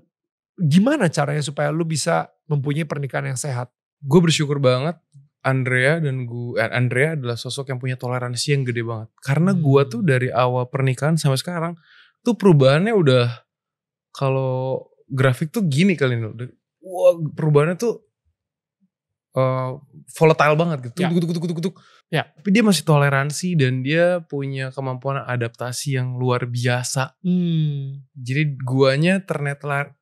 gimana caranya supaya lu bisa mempunyai pernikahan yang sehat? Gue bersyukur banget Andrea dan gue eh, Andrea adalah sosok yang punya toleransi yang gede banget. Karena hmm. gue tuh dari awal pernikahan sampai sekarang tuh perubahannya udah kalau grafik tuh gini kali ini. Wah, perubahannya tuh uh, volatile banget gitu. Ya. Tuk, tuk, tuk, tuk, Ya. Tapi dia masih toleransi dan dia punya kemampuan adaptasi yang luar biasa.
Hmm.
Jadi guanya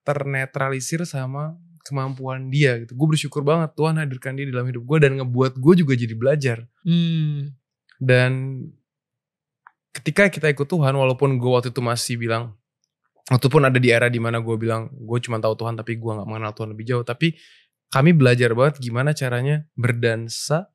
ternetralisir sama kemampuan dia gitu. Gue bersyukur banget Tuhan hadirkan dia dalam hidup gue dan ngebuat gue juga jadi belajar. Hmm. Dan ketika kita ikut Tuhan, walaupun gue waktu itu masih bilang, waktu ada di era dimana gue bilang, gue cuma tahu Tuhan tapi gue nggak mengenal Tuhan lebih jauh. Tapi kami belajar banget gimana caranya berdansa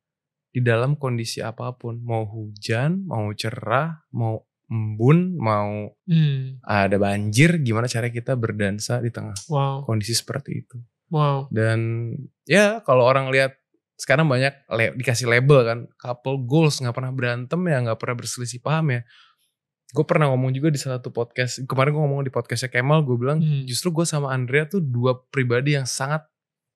di dalam kondisi apapun, mau hujan, mau cerah, mau embun, mau hmm. ada banjir, gimana cara kita berdansa di tengah wow. kondisi seperti itu. Wow. Dan ya kalau orang lihat sekarang banyak le dikasih label kan couple goals nggak pernah berantem ya nggak pernah berselisih paham ya gue pernah ngomong juga di salah satu podcast kemarin gue ngomong di podcastnya Kemal gue bilang hmm. justru gue sama Andrea tuh dua pribadi yang sangat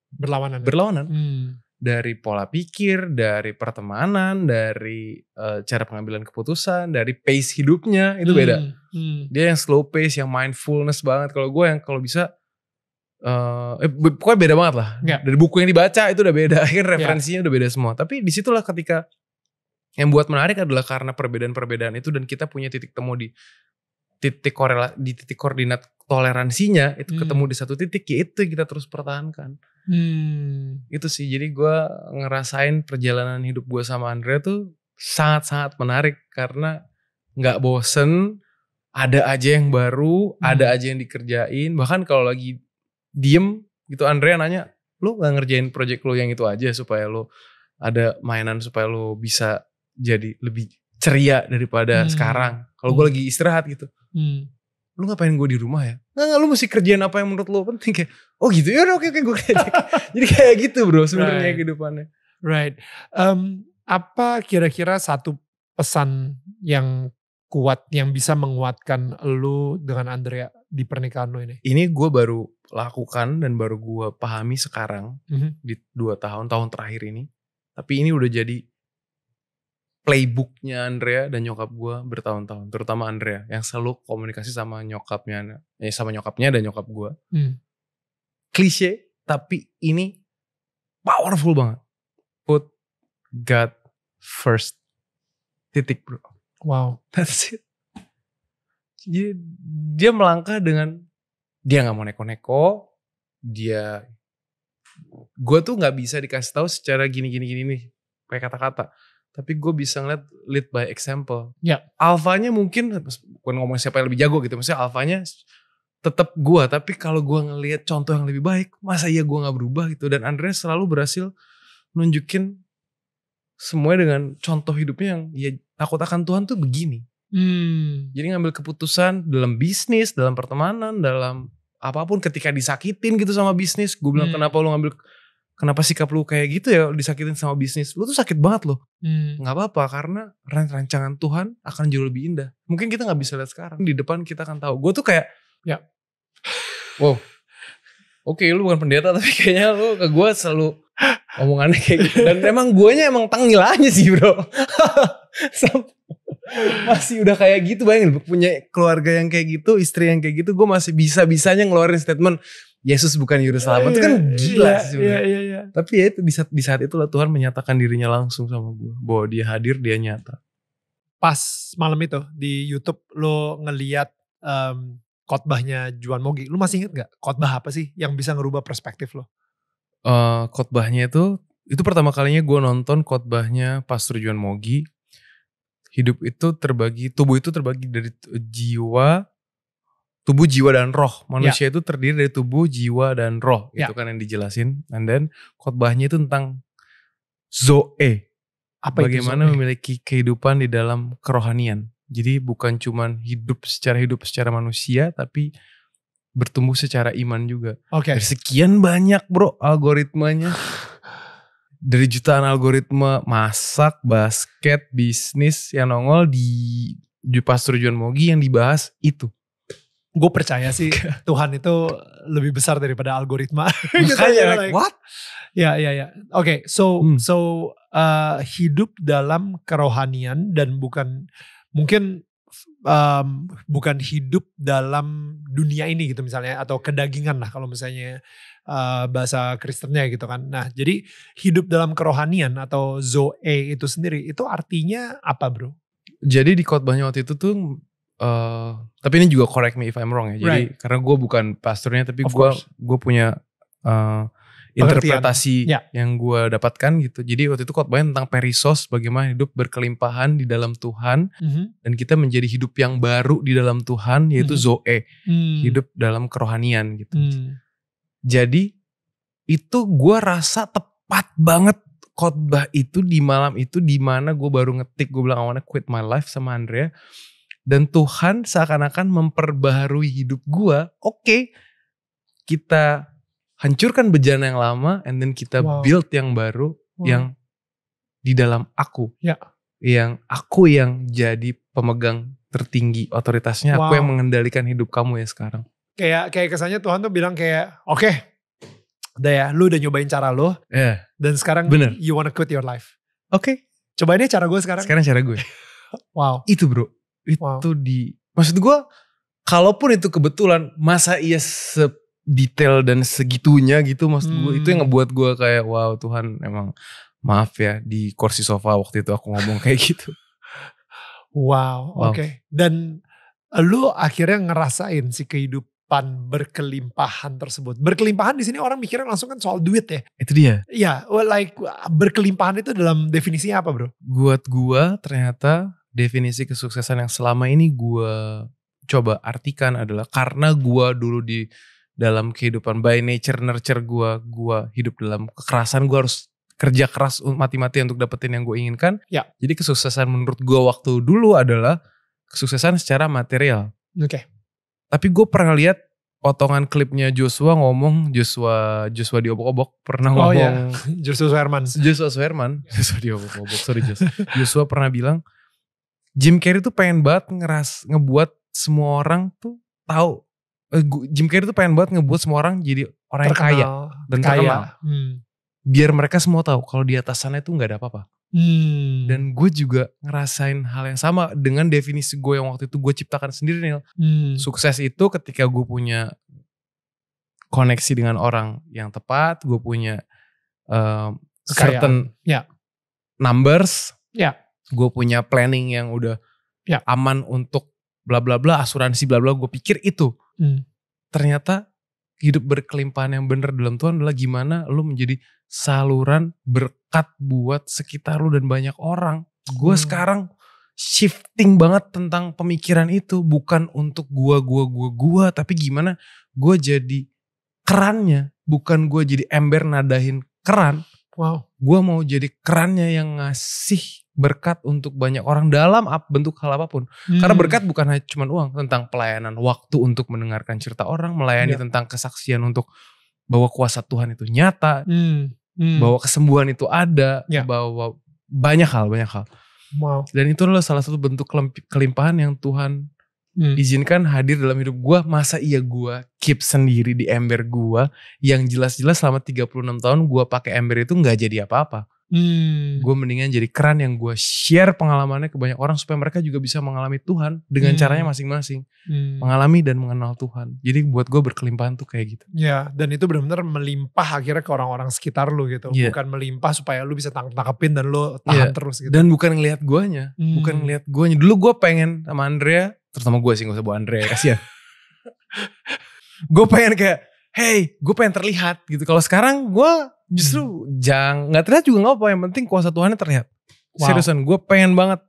berlawanan ya? berlawanan hmm. dari pola pikir dari pertemanan dari uh, cara pengambilan keputusan dari pace hidupnya itu hmm. beda hmm. dia yang slow pace yang mindfulness banget kalau gue yang kalau bisa Uh, eh, pokoknya beda banget lah. Yeah. Dari buku yang dibaca itu udah beda, akhirnya ya. referensinya yeah. udah beda semua. Tapi disitulah ketika yang buat menarik adalah karena perbedaan-perbedaan itu dan kita punya titik temu di titik korela di titik koordinat toleransinya itu hmm. ketemu di satu titik ya itu kita terus pertahankan.
Hmm.
Itu sih jadi gue ngerasain perjalanan hidup gue sama Andrea tuh sangat-sangat menarik karena nggak bosen, ada aja yang baru, hmm. ada aja yang dikerjain. Bahkan kalau lagi diem gitu Andrea nanya lu gak ngerjain project lu yang itu aja supaya lu ada mainan supaya lu bisa jadi lebih ceria daripada hmm. sekarang kalau gue hmm. lagi istirahat gitu hmm. lu ngapain gue di rumah ya nggak nggak lu mesti kerjain apa yang menurut lu penting kayak oh gitu ya oke oke gue kerja jadi kayak gitu bro sebenarnya right. kehidupannya right
um, apa kira-kira satu pesan yang kuat yang bisa menguatkan lu dengan Andrea di pernikahan lu ini?
Ini gue baru lakukan dan baru gue pahami sekarang mm -hmm. di dua tahun tahun terakhir ini tapi ini udah jadi playbooknya Andrea dan nyokap gue bertahun-tahun terutama Andrea yang selalu komunikasi sama nyokapnya eh, sama nyokapnya dan nyokap gue mm. klise tapi ini powerful banget put God first titik bro wow that's it dia, dia melangkah dengan dia nggak mau neko-neko dia gue tuh nggak bisa dikasih tahu secara gini-gini gini nih kayak kata-kata tapi gue bisa ngeliat lead by example ya alfanya mungkin bukan ngomong siapa yang lebih jago gitu maksudnya alfanya tetap gue tapi kalau gue ngelihat contoh yang lebih baik masa iya gue nggak berubah gitu dan Andreas selalu berhasil nunjukin semuanya dengan contoh hidupnya yang ya takut akan Tuhan tuh begini
Hmm.
Jadi ngambil keputusan dalam bisnis, dalam pertemanan, dalam apapun ketika disakitin gitu sama bisnis, gue bilang hmm. kenapa lu ngambil kenapa sikap lu kayak gitu ya disakitin sama bisnis lu tuh sakit banget loh hmm. Gak apa-apa karena rancangan Tuhan akan jauh lebih indah mungkin kita nggak bisa lihat sekarang di depan kita akan tahu gue tuh kayak ya wow oke okay, lu bukan pendeta tapi kayaknya lu ke gue selalu omongannya kayak gitu dan emang guanya emang tengil aja sih bro masih udah kayak gitu bayangin punya keluarga yang kayak gitu istri yang kayak gitu gue masih bisa bisanya ngeluarin statement Yesus bukan Yerusalem itu kan iya, iya, gila yeah, sih yeah, yeah, yeah. tapi ya itu di saat di saat itulah Tuhan menyatakan dirinya langsung sama gue bahwa dia hadir dia nyata
pas malam itu di YouTube lo ngeliat um, khotbahnya Juan Mogi lo masih inget gak khotbah apa sih yang bisa ngerubah perspektif lo
uh, khotbahnya itu itu pertama kalinya gue nonton khotbahnya Pastor Juan Mogi hidup itu terbagi tubuh itu terbagi dari jiwa tubuh jiwa dan roh ya. manusia ya. itu terdiri dari tubuh jiwa dan roh ya. itu kan yang dijelasin and then khotbahnya itu tentang zoe apa bagaimana itu zoe? memiliki kehidupan di dalam kerohanian jadi bukan cuman hidup secara hidup secara manusia tapi bertumbuh secara iman juga okay. sekian banyak bro algoritmanya dari jutaan algoritma masak, basket, bisnis yang nongol di Pastor John Mogi yang dibahas itu. Gue percaya sih Tuhan itu lebih besar
daripada algoritma. Gitu Makanya like, like, what? Ya ya ya. Oke, okay, so hmm. so uh, hidup dalam kerohanian dan bukan mungkin um, bukan hidup dalam dunia ini gitu misalnya atau kedagingan lah kalau misalnya Eh, bahasa Kristennya gitu kan. Nah, jadi hidup dalam kerohanian atau zoe
itu sendiri itu artinya apa, Bro? Jadi di khotbahnya waktu itu tuh uh, tapi ini juga correct me if I'm wrong ya. Jadi right. karena gue bukan pastornya tapi gue gue punya uh, interpretasi ya. yang gue dapatkan gitu. Jadi waktu itu khotbahnya tentang perisos bagaimana hidup berkelimpahan di dalam Tuhan mm -hmm. dan kita menjadi hidup yang baru di dalam Tuhan yaitu mm -hmm. zoe, mm. hidup dalam kerohanian gitu. Mm. Jadi itu gue rasa tepat banget khotbah itu di malam itu di mana gue baru ngetik gue bilang awalnya quit my life sama Andrea dan Tuhan seakan-akan memperbaharui hidup gue. Oke, okay, kita hancurkan bejana yang lama, and then kita wow. build yang baru wow. yang di dalam aku, ya. yang aku yang jadi pemegang tertinggi otoritasnya, wow. aku yang mengendalikan hidup kamu ya sekarang
kayak kayak kesannya Tuhan tuh bilang kayak oke okay, udah ya lu udah nyobain cara lu yeah. dan sekarang Bener. you wanna quit your life
oke okay. cobain ini cara gue sekarang sekarang cara gue wow itu bro itu wow. di maksud gue kalaupun itu kebetulan masa iya detail dan segitunya gitu maksud hmm. gue itu yang hmm. ngebuat gue kayak wow Tuhan emang maaf ya di kursi sofa waktu itu aku ngomong kayak gitu wow, wow. oke okay. dan
lu akhirnya ngerasain si kehidup kehidupan berkelimpahan tersebut. Berkelimpahan di sini orang mikirnya langsung kan soal duit ya. Itu dia. Iya, well like berkelimpahan itu dalam
definisinya apa, Bro? Buat gua ternyata definisi kesuksesan yang selama ini gua coba artikan adalah karena gua dulu di dalam kehidupan by nature nurture gua, gua hidup dalam kekerasan, gua harus kerja keras mati mati untuk dapetin yang gue inginkan. Ya. Jadi kesuksesan menurut gue waktu dulu adalah kesuksesan secara material. Oke. Okay. Tapi gue pernah lihat potongan klipnya Joshua ngomong Joshua Joshua diobok-obok pernah oh, ngomong oh, iya. Joshua Swerman Joshua Swerman Joshua diobok-obok sorry Joshua Joshua pernah bilang Jim Carrey tuh pengen banget ngeras ngebuat semua orang tuh tahu eh, Jim Carrey tuh pengen banget ngebuat semua orang jadi orang yang kaya dan kaya. hmm. biar mereka semua tahu kalau di atas sana itu nggak ada apa-apa
Hmm.
Dan gue juga ngerasain hal yang sama dengan definisi gue yang waktu itu gue ciptakan sendiri nih. Hmm. Sukses itu ketika gue punya koneksi dengan orang yang tepat, gue punya um, certain ya. numbers, ya. gue punya planning yang udah ya. aman untuk bla bla bla asuransi bla bla. Gue pikir itu, hmm. ternyata hidup berkelimpahan yang benar dalam Tuhan adalah gimana lu menjadi saluran berkat buat sekitar lu dan banyak orang. Gue hmm. sekarang shifting banget tentang pemikiran itu bukan untuk gua gua gua gua tapi gimana gua jadi kerannya bukan gua jadi ember nadahin keran Wow. Gue mau jadi kerannya yang ngasih berkat untuk banyak orang dalam bentuk hal apapun. Hmm. Karena berkat bukan hanya cuma uang, tentang pelayanan waktu untuk mendengarkan cerita orang, melayani ya. tentang kesaksian untuk bahwa kuasa Tuhan itu nyata,
hmm. Hmm. bahwa
kesembuhan itu ada, ya. bahwa banyak hal, banyak hal. Wow. Dan itu adalah salah satu bentuk kelimpahan yang Tuhan hmm. izinkan hadir dalam hidup gue masa iya gue keep sendiri di ember gue yang jelas-jelas selama 36 tahun gue pakai ember itu nggak jadi apa-apa
hmm. gue
mendingan jadi keran yang gue share pengalamannya ke banyak orang supaya mereka juga bisa mengalami Tuhan dengan hmm. caranya masing-masing hmm. mengalami dan mengenal Tuhan jadi buat gue berkelimpahan tuh kayak gitu ya
dan itu benar-benar melimpah akhirnya ke orang-orang sekitar lu gitu yeah. bukan melimpah supaya lu bisa tang tangkapin dan
lu tahan yeah. terus gitu dan bukan ngelihat guanya hmm. bukan ngelihat guanya dulu gue pengen sama Andrea terutama gue sih gak usah bawa Andre ya, kasian, gue pengen kayak hey gue pengen terlihat gitu kalau sekarang gue justru hmm. jang nggak terlihat juga nggak apa yang penting kuasa Tuhan terlihat wow. seriusan gue pengen banget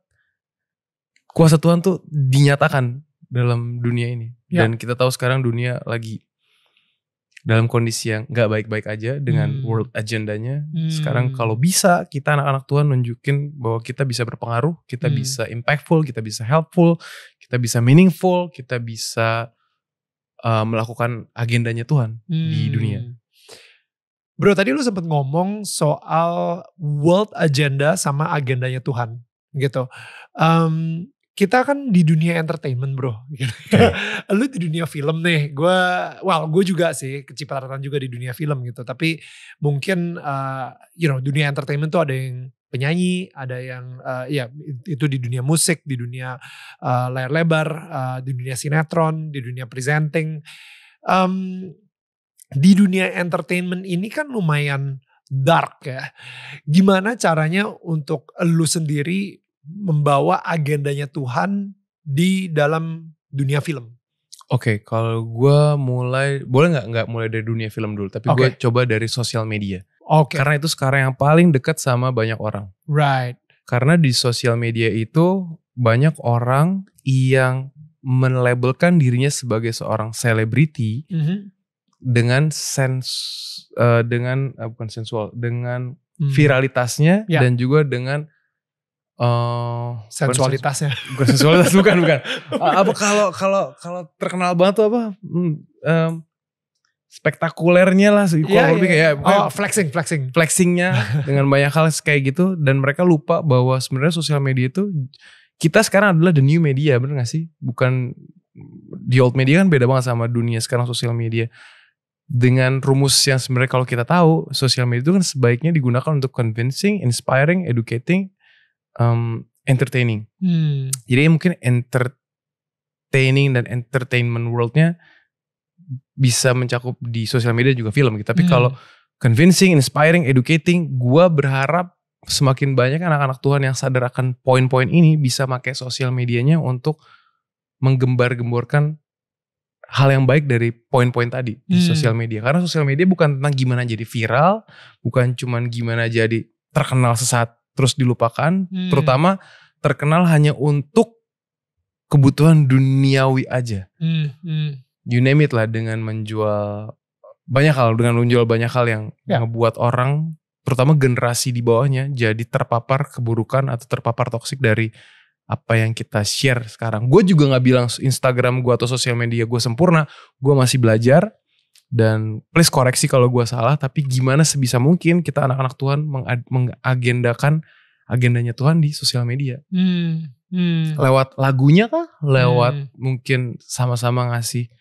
kuasa Tuhan tuh dinyatakan dalam dunia ini ya. dan kita tahu sekarang dunia lagi dalam kondisi yang nggak baik-baik aja dengan hmm. world agendanya. Hmm. Sekarang kalau bisa kita anak-anak Tuhan nunjukin bahwa kita bisa berpengaruh, kita hmm. bisa impactful, kita bisa helpful, kita bisa meaningful, kita bisa uh, melakukan agendanya Tuhan hmm. di dunia.
Bro, tadi lu sempat ngomong soal world agenda sama agendanya Tuhan gitu. Um, kita kan di dunia entertainment bro gitu. Okay. Iya. lu di dunia film nih gue well gue juga sih kecipratan juga di dunia film gitu tapi mungkin uh, you know dunia entertainment tuh ada yang penyanyi ada yang uh, ya itu di dunia musik di dunia uh, layar lebar uh, di dunia sinetron di dunia presenting um, di dunia entertainment ini kan lumayan dark ya gimana caranya untuk lu sendiri membawa agendanya Tuhan di dalam
dunia film? Oke, okay, kalau gue mulai, boleh nggak nggak mulai dari dunia film dulu, tapi okay. gue coba dari sosial media. Oke. Okay. Karena itu sekarang yang paling dekat sama banyak orang. Right. Karena di sosial media itu banyak orang yang melabelkan dirinya sebagai seorang selebriti mm -hmm. dengan sens, uh, dengan uh, bukan sensual, dengan mm. viralitasnya yeah. dan juga dengan Uh, sensualitasnya. Bukan sensualitas bukan bukan. Uh, apa kalau kalau kalau terkenal banget tuh apa? Hmm, um, spektakulernya lah sih yeah, lebih yeah. kayak oh, flexing flexing flexingnya dengan banyak hal kayak gitu dan mereka lupa bahwa sebenarnya sosial media itu kita sekarang adalah the new media bener gak sih bukan di old media kan beda banget sama dunia sekarang sosial media dengan rumus yang sebenarnya kalau kita tahu sosial media itu kan sebaiknya digunakan untuk convincing, inspiring, educating, um, entertaining. Hmm. Jadi mungkin entertaining dan entertainment worldnya bisa mencakup di sosial media juga film gitu. Tapi hmm. kalau convincing, inspiring, educating, gue berharap semakin banyak anak-anak Tuhan yang sadar akan poin-poin ini bisa pakai sosial medianya untuk menggembar-gemborkan hal yang baik dari poin-poin tadi hmm. di sosial media. Karena sosial media bukan tentang gimana jadi viral, bukan cuman gimana jadi terkenal sesaat terus dilupakan, hmm. terutama terkenal hanya untuk kebutuhan duniawi aja.
Hmm. Hmm.
You name it lah dengan menjual banyak hal, dengan menjual banyak hal yang ya. ngebuat orang, terutama generasi di bawahnya, jadi terpapar keburukan atau terpapar toksik dari apa yang kita share sekarang. Gue juga gak bilang Instagram gue atau sosial media gue sempurna, gue masih belajar, dan please koreksi kalau gue salah tapi gimana sebisa mungkin kita anak-anak Tuhan mengagendakan agendanya Tuhan di sosial media
hmm, hmm.
lewat lagunya kah lewat hmm. mungkin sama-sama ngasih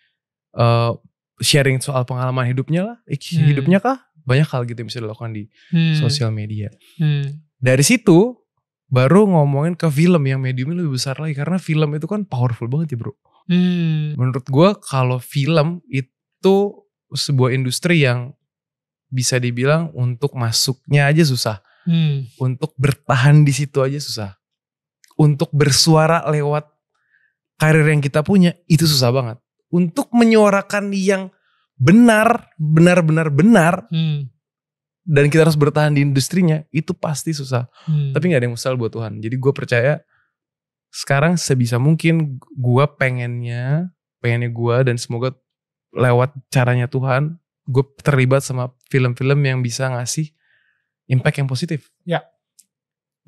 uh, sharing soal pengalaman hidupnya lah hmm. hidupnya kah banyak hal gitu yang bisa dilakukan di hmm. sosial media hmm. dari situ baru ngomongin ke film yang mediumnya lebih besar lagi karena film itu kan powerful banget ya bro
hmm.
menurut gue kalau film itu sebuah industri yang bisa dibilang untuk masuknya aja susah. Hmm. Untuk bertahan di situ aja susah. Untuk bersuara lewat karir yang kita punya itu susah banget. Untuk menyuarakan yang benar, benar-benar benar hmm. dan kita harus bertahan di industrinya itu pasti susah. Hmm. Tapi nggak ada yang mustahil buat Tuhan. Jadi gue percaya sekarang sebisa mungkin gue pengennya pengennya gue dan semoga lewat caranya Tuhan gue terlibat sama film-film yang bisa ngasih impact yang positif ya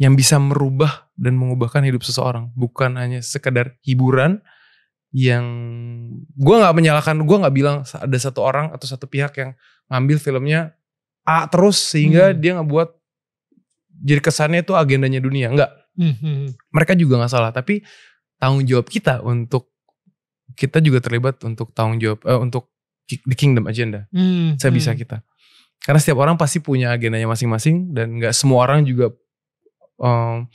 yang bisa merubah dan mengubahkan hidup seseorang bukan hanya sekedar hiburan yang gue nggak menyalahkan gue nggak bilang ada satu orang atau satu pihak yang ngambil filmnya A terus sehingga hmm. dia buat jadi kesannya itu agendanya dunia enggak hmm, hmm, hmm. mereka juga nggak salah tapi tanggung jawab kita untuk kita juga terlibat untuk tanggung jawab uh, untuk the kingdom agenda hmm, saya bisa hmm. kita karena setiap orang pasti punya agendanya masing-masing dan nggak semua orang juga um,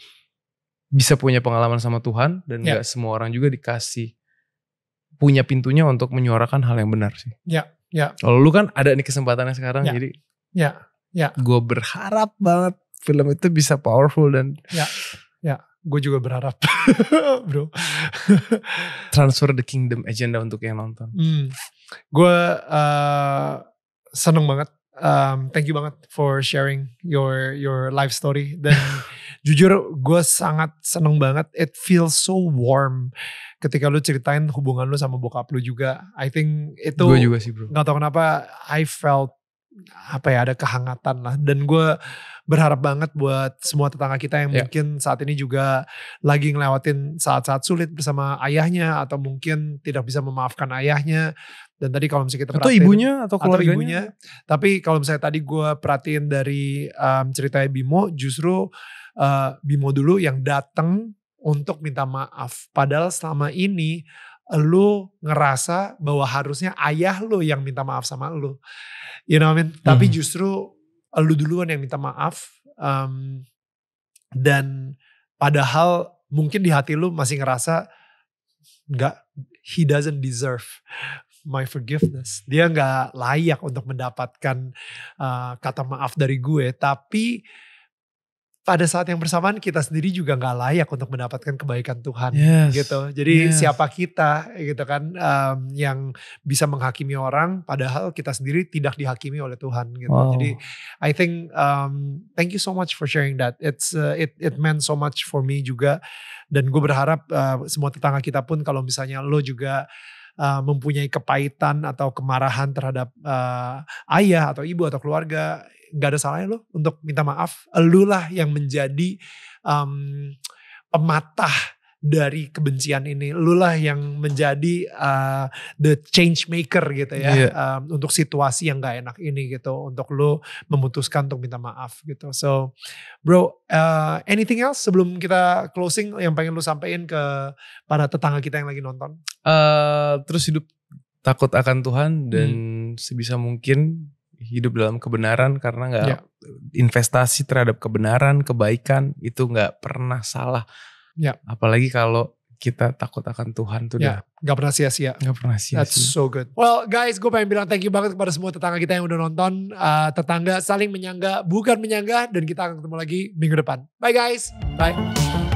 bisa punya pengalaman sama Tuhan dan ya. nggak yeah. semua orang juga dikasih punya pintunya untuk menyuarakan hal yang benar sih. Ya, yeah, ya. Yeah. Kalau lu kan ada nih kesempatannya sekarang, ya. jadi ya, ya. Gue berharap banget film itu bisa powerful dan ya, ya gue juga berharap bro transfer the kingdom agenda untuk yang nonton hmm.
gue uh, seneng banget um, thank you banget for sharing your your life story dan jujur gue sangat seneng banget it feels so warm ketika lu ceritain hubungan lu sama bokap lu juga I think itu gue juga sih bro nggak tau kenapa I felt apa ya ada kehangatan lah dan gue berharap banget buat semua tetangga kita yang yeah. mungkin saat ini juga lagi ngelewatin saat-saat sulit bersama ayahnya atau mungkin tidak bisa memaafkan ayahnya dan tadi kalau misalnya kita perhatiin ibunya atau keluarganya atau ibunya, tapi kalau misalnya tadi gue perhatiin dari um, ceritanya Bimo justru uh, Bimo dulu yang datang untuk minta maaf padahal selama ini lu ngerasa bahwa harusnya ayah lu yang minta maaf sama lu. You know what I mean? Hmm. Tapi justru lu duluan yang minta maaf. Um, dan padahal mungkin di hati lu masih ngerasa nggak he doesn't deserve my forgiveness. Dia nggak layak untuk mendapatkan uh, kata maaf dari gue. Tapi pada saat yang bersamaan kita sendiri juga nggak layak untuk mendapatkan kebaikan Tuhan yes. gitu. Jadi yes. siapa kita gitu kan um, yang bisa menghakimi orang padahal kita sendiri tidak dihakimi oleh Tuhan gitu. Wow. Jadi I think um, thank you so much for sharing that. It's uh, it it meant so much for me juga dan gue berharap uh, semua tetangga kita pun kalau misalnya lo juga uh, mempunyai kepahitan atau kemarahan terhadap uh, ayah atau ibu atau keluarga, nggak ada salahnya lo untuk minta maaf. Elulah yang menjadi um, pematah dari kebencian ini lu lah yang menjadi uh, the change maker gitu ya yeah. Iya. um, untuk situasi yang gak enak ini gitu untuk lu memutuskan untuk minta maaf gitu so bro uh, anything else sebelum kita closing yang pengen lu sampaikan ke para tetangga kita yang lagi nonton
uh, terus hidup takut akan Tuhan dan hmm. sebisa mungkin hidup dalam kebenaran karena nggak yeah. investasi terhadap kebenaran kebaikan itu nggak pernah salah Ya. Apalagi kalau kita takut akan Tuhan tuh ya, dia.
gak pernah sia-sia gak pernah sia-sia that's so good well guys gue pengen bilang thank you banget kepada semua tetangga kita yang udah nonton uh, tetangga saling menyangga bukan menyangga dan kita akan ketemu lagi minggu depan bye guys bye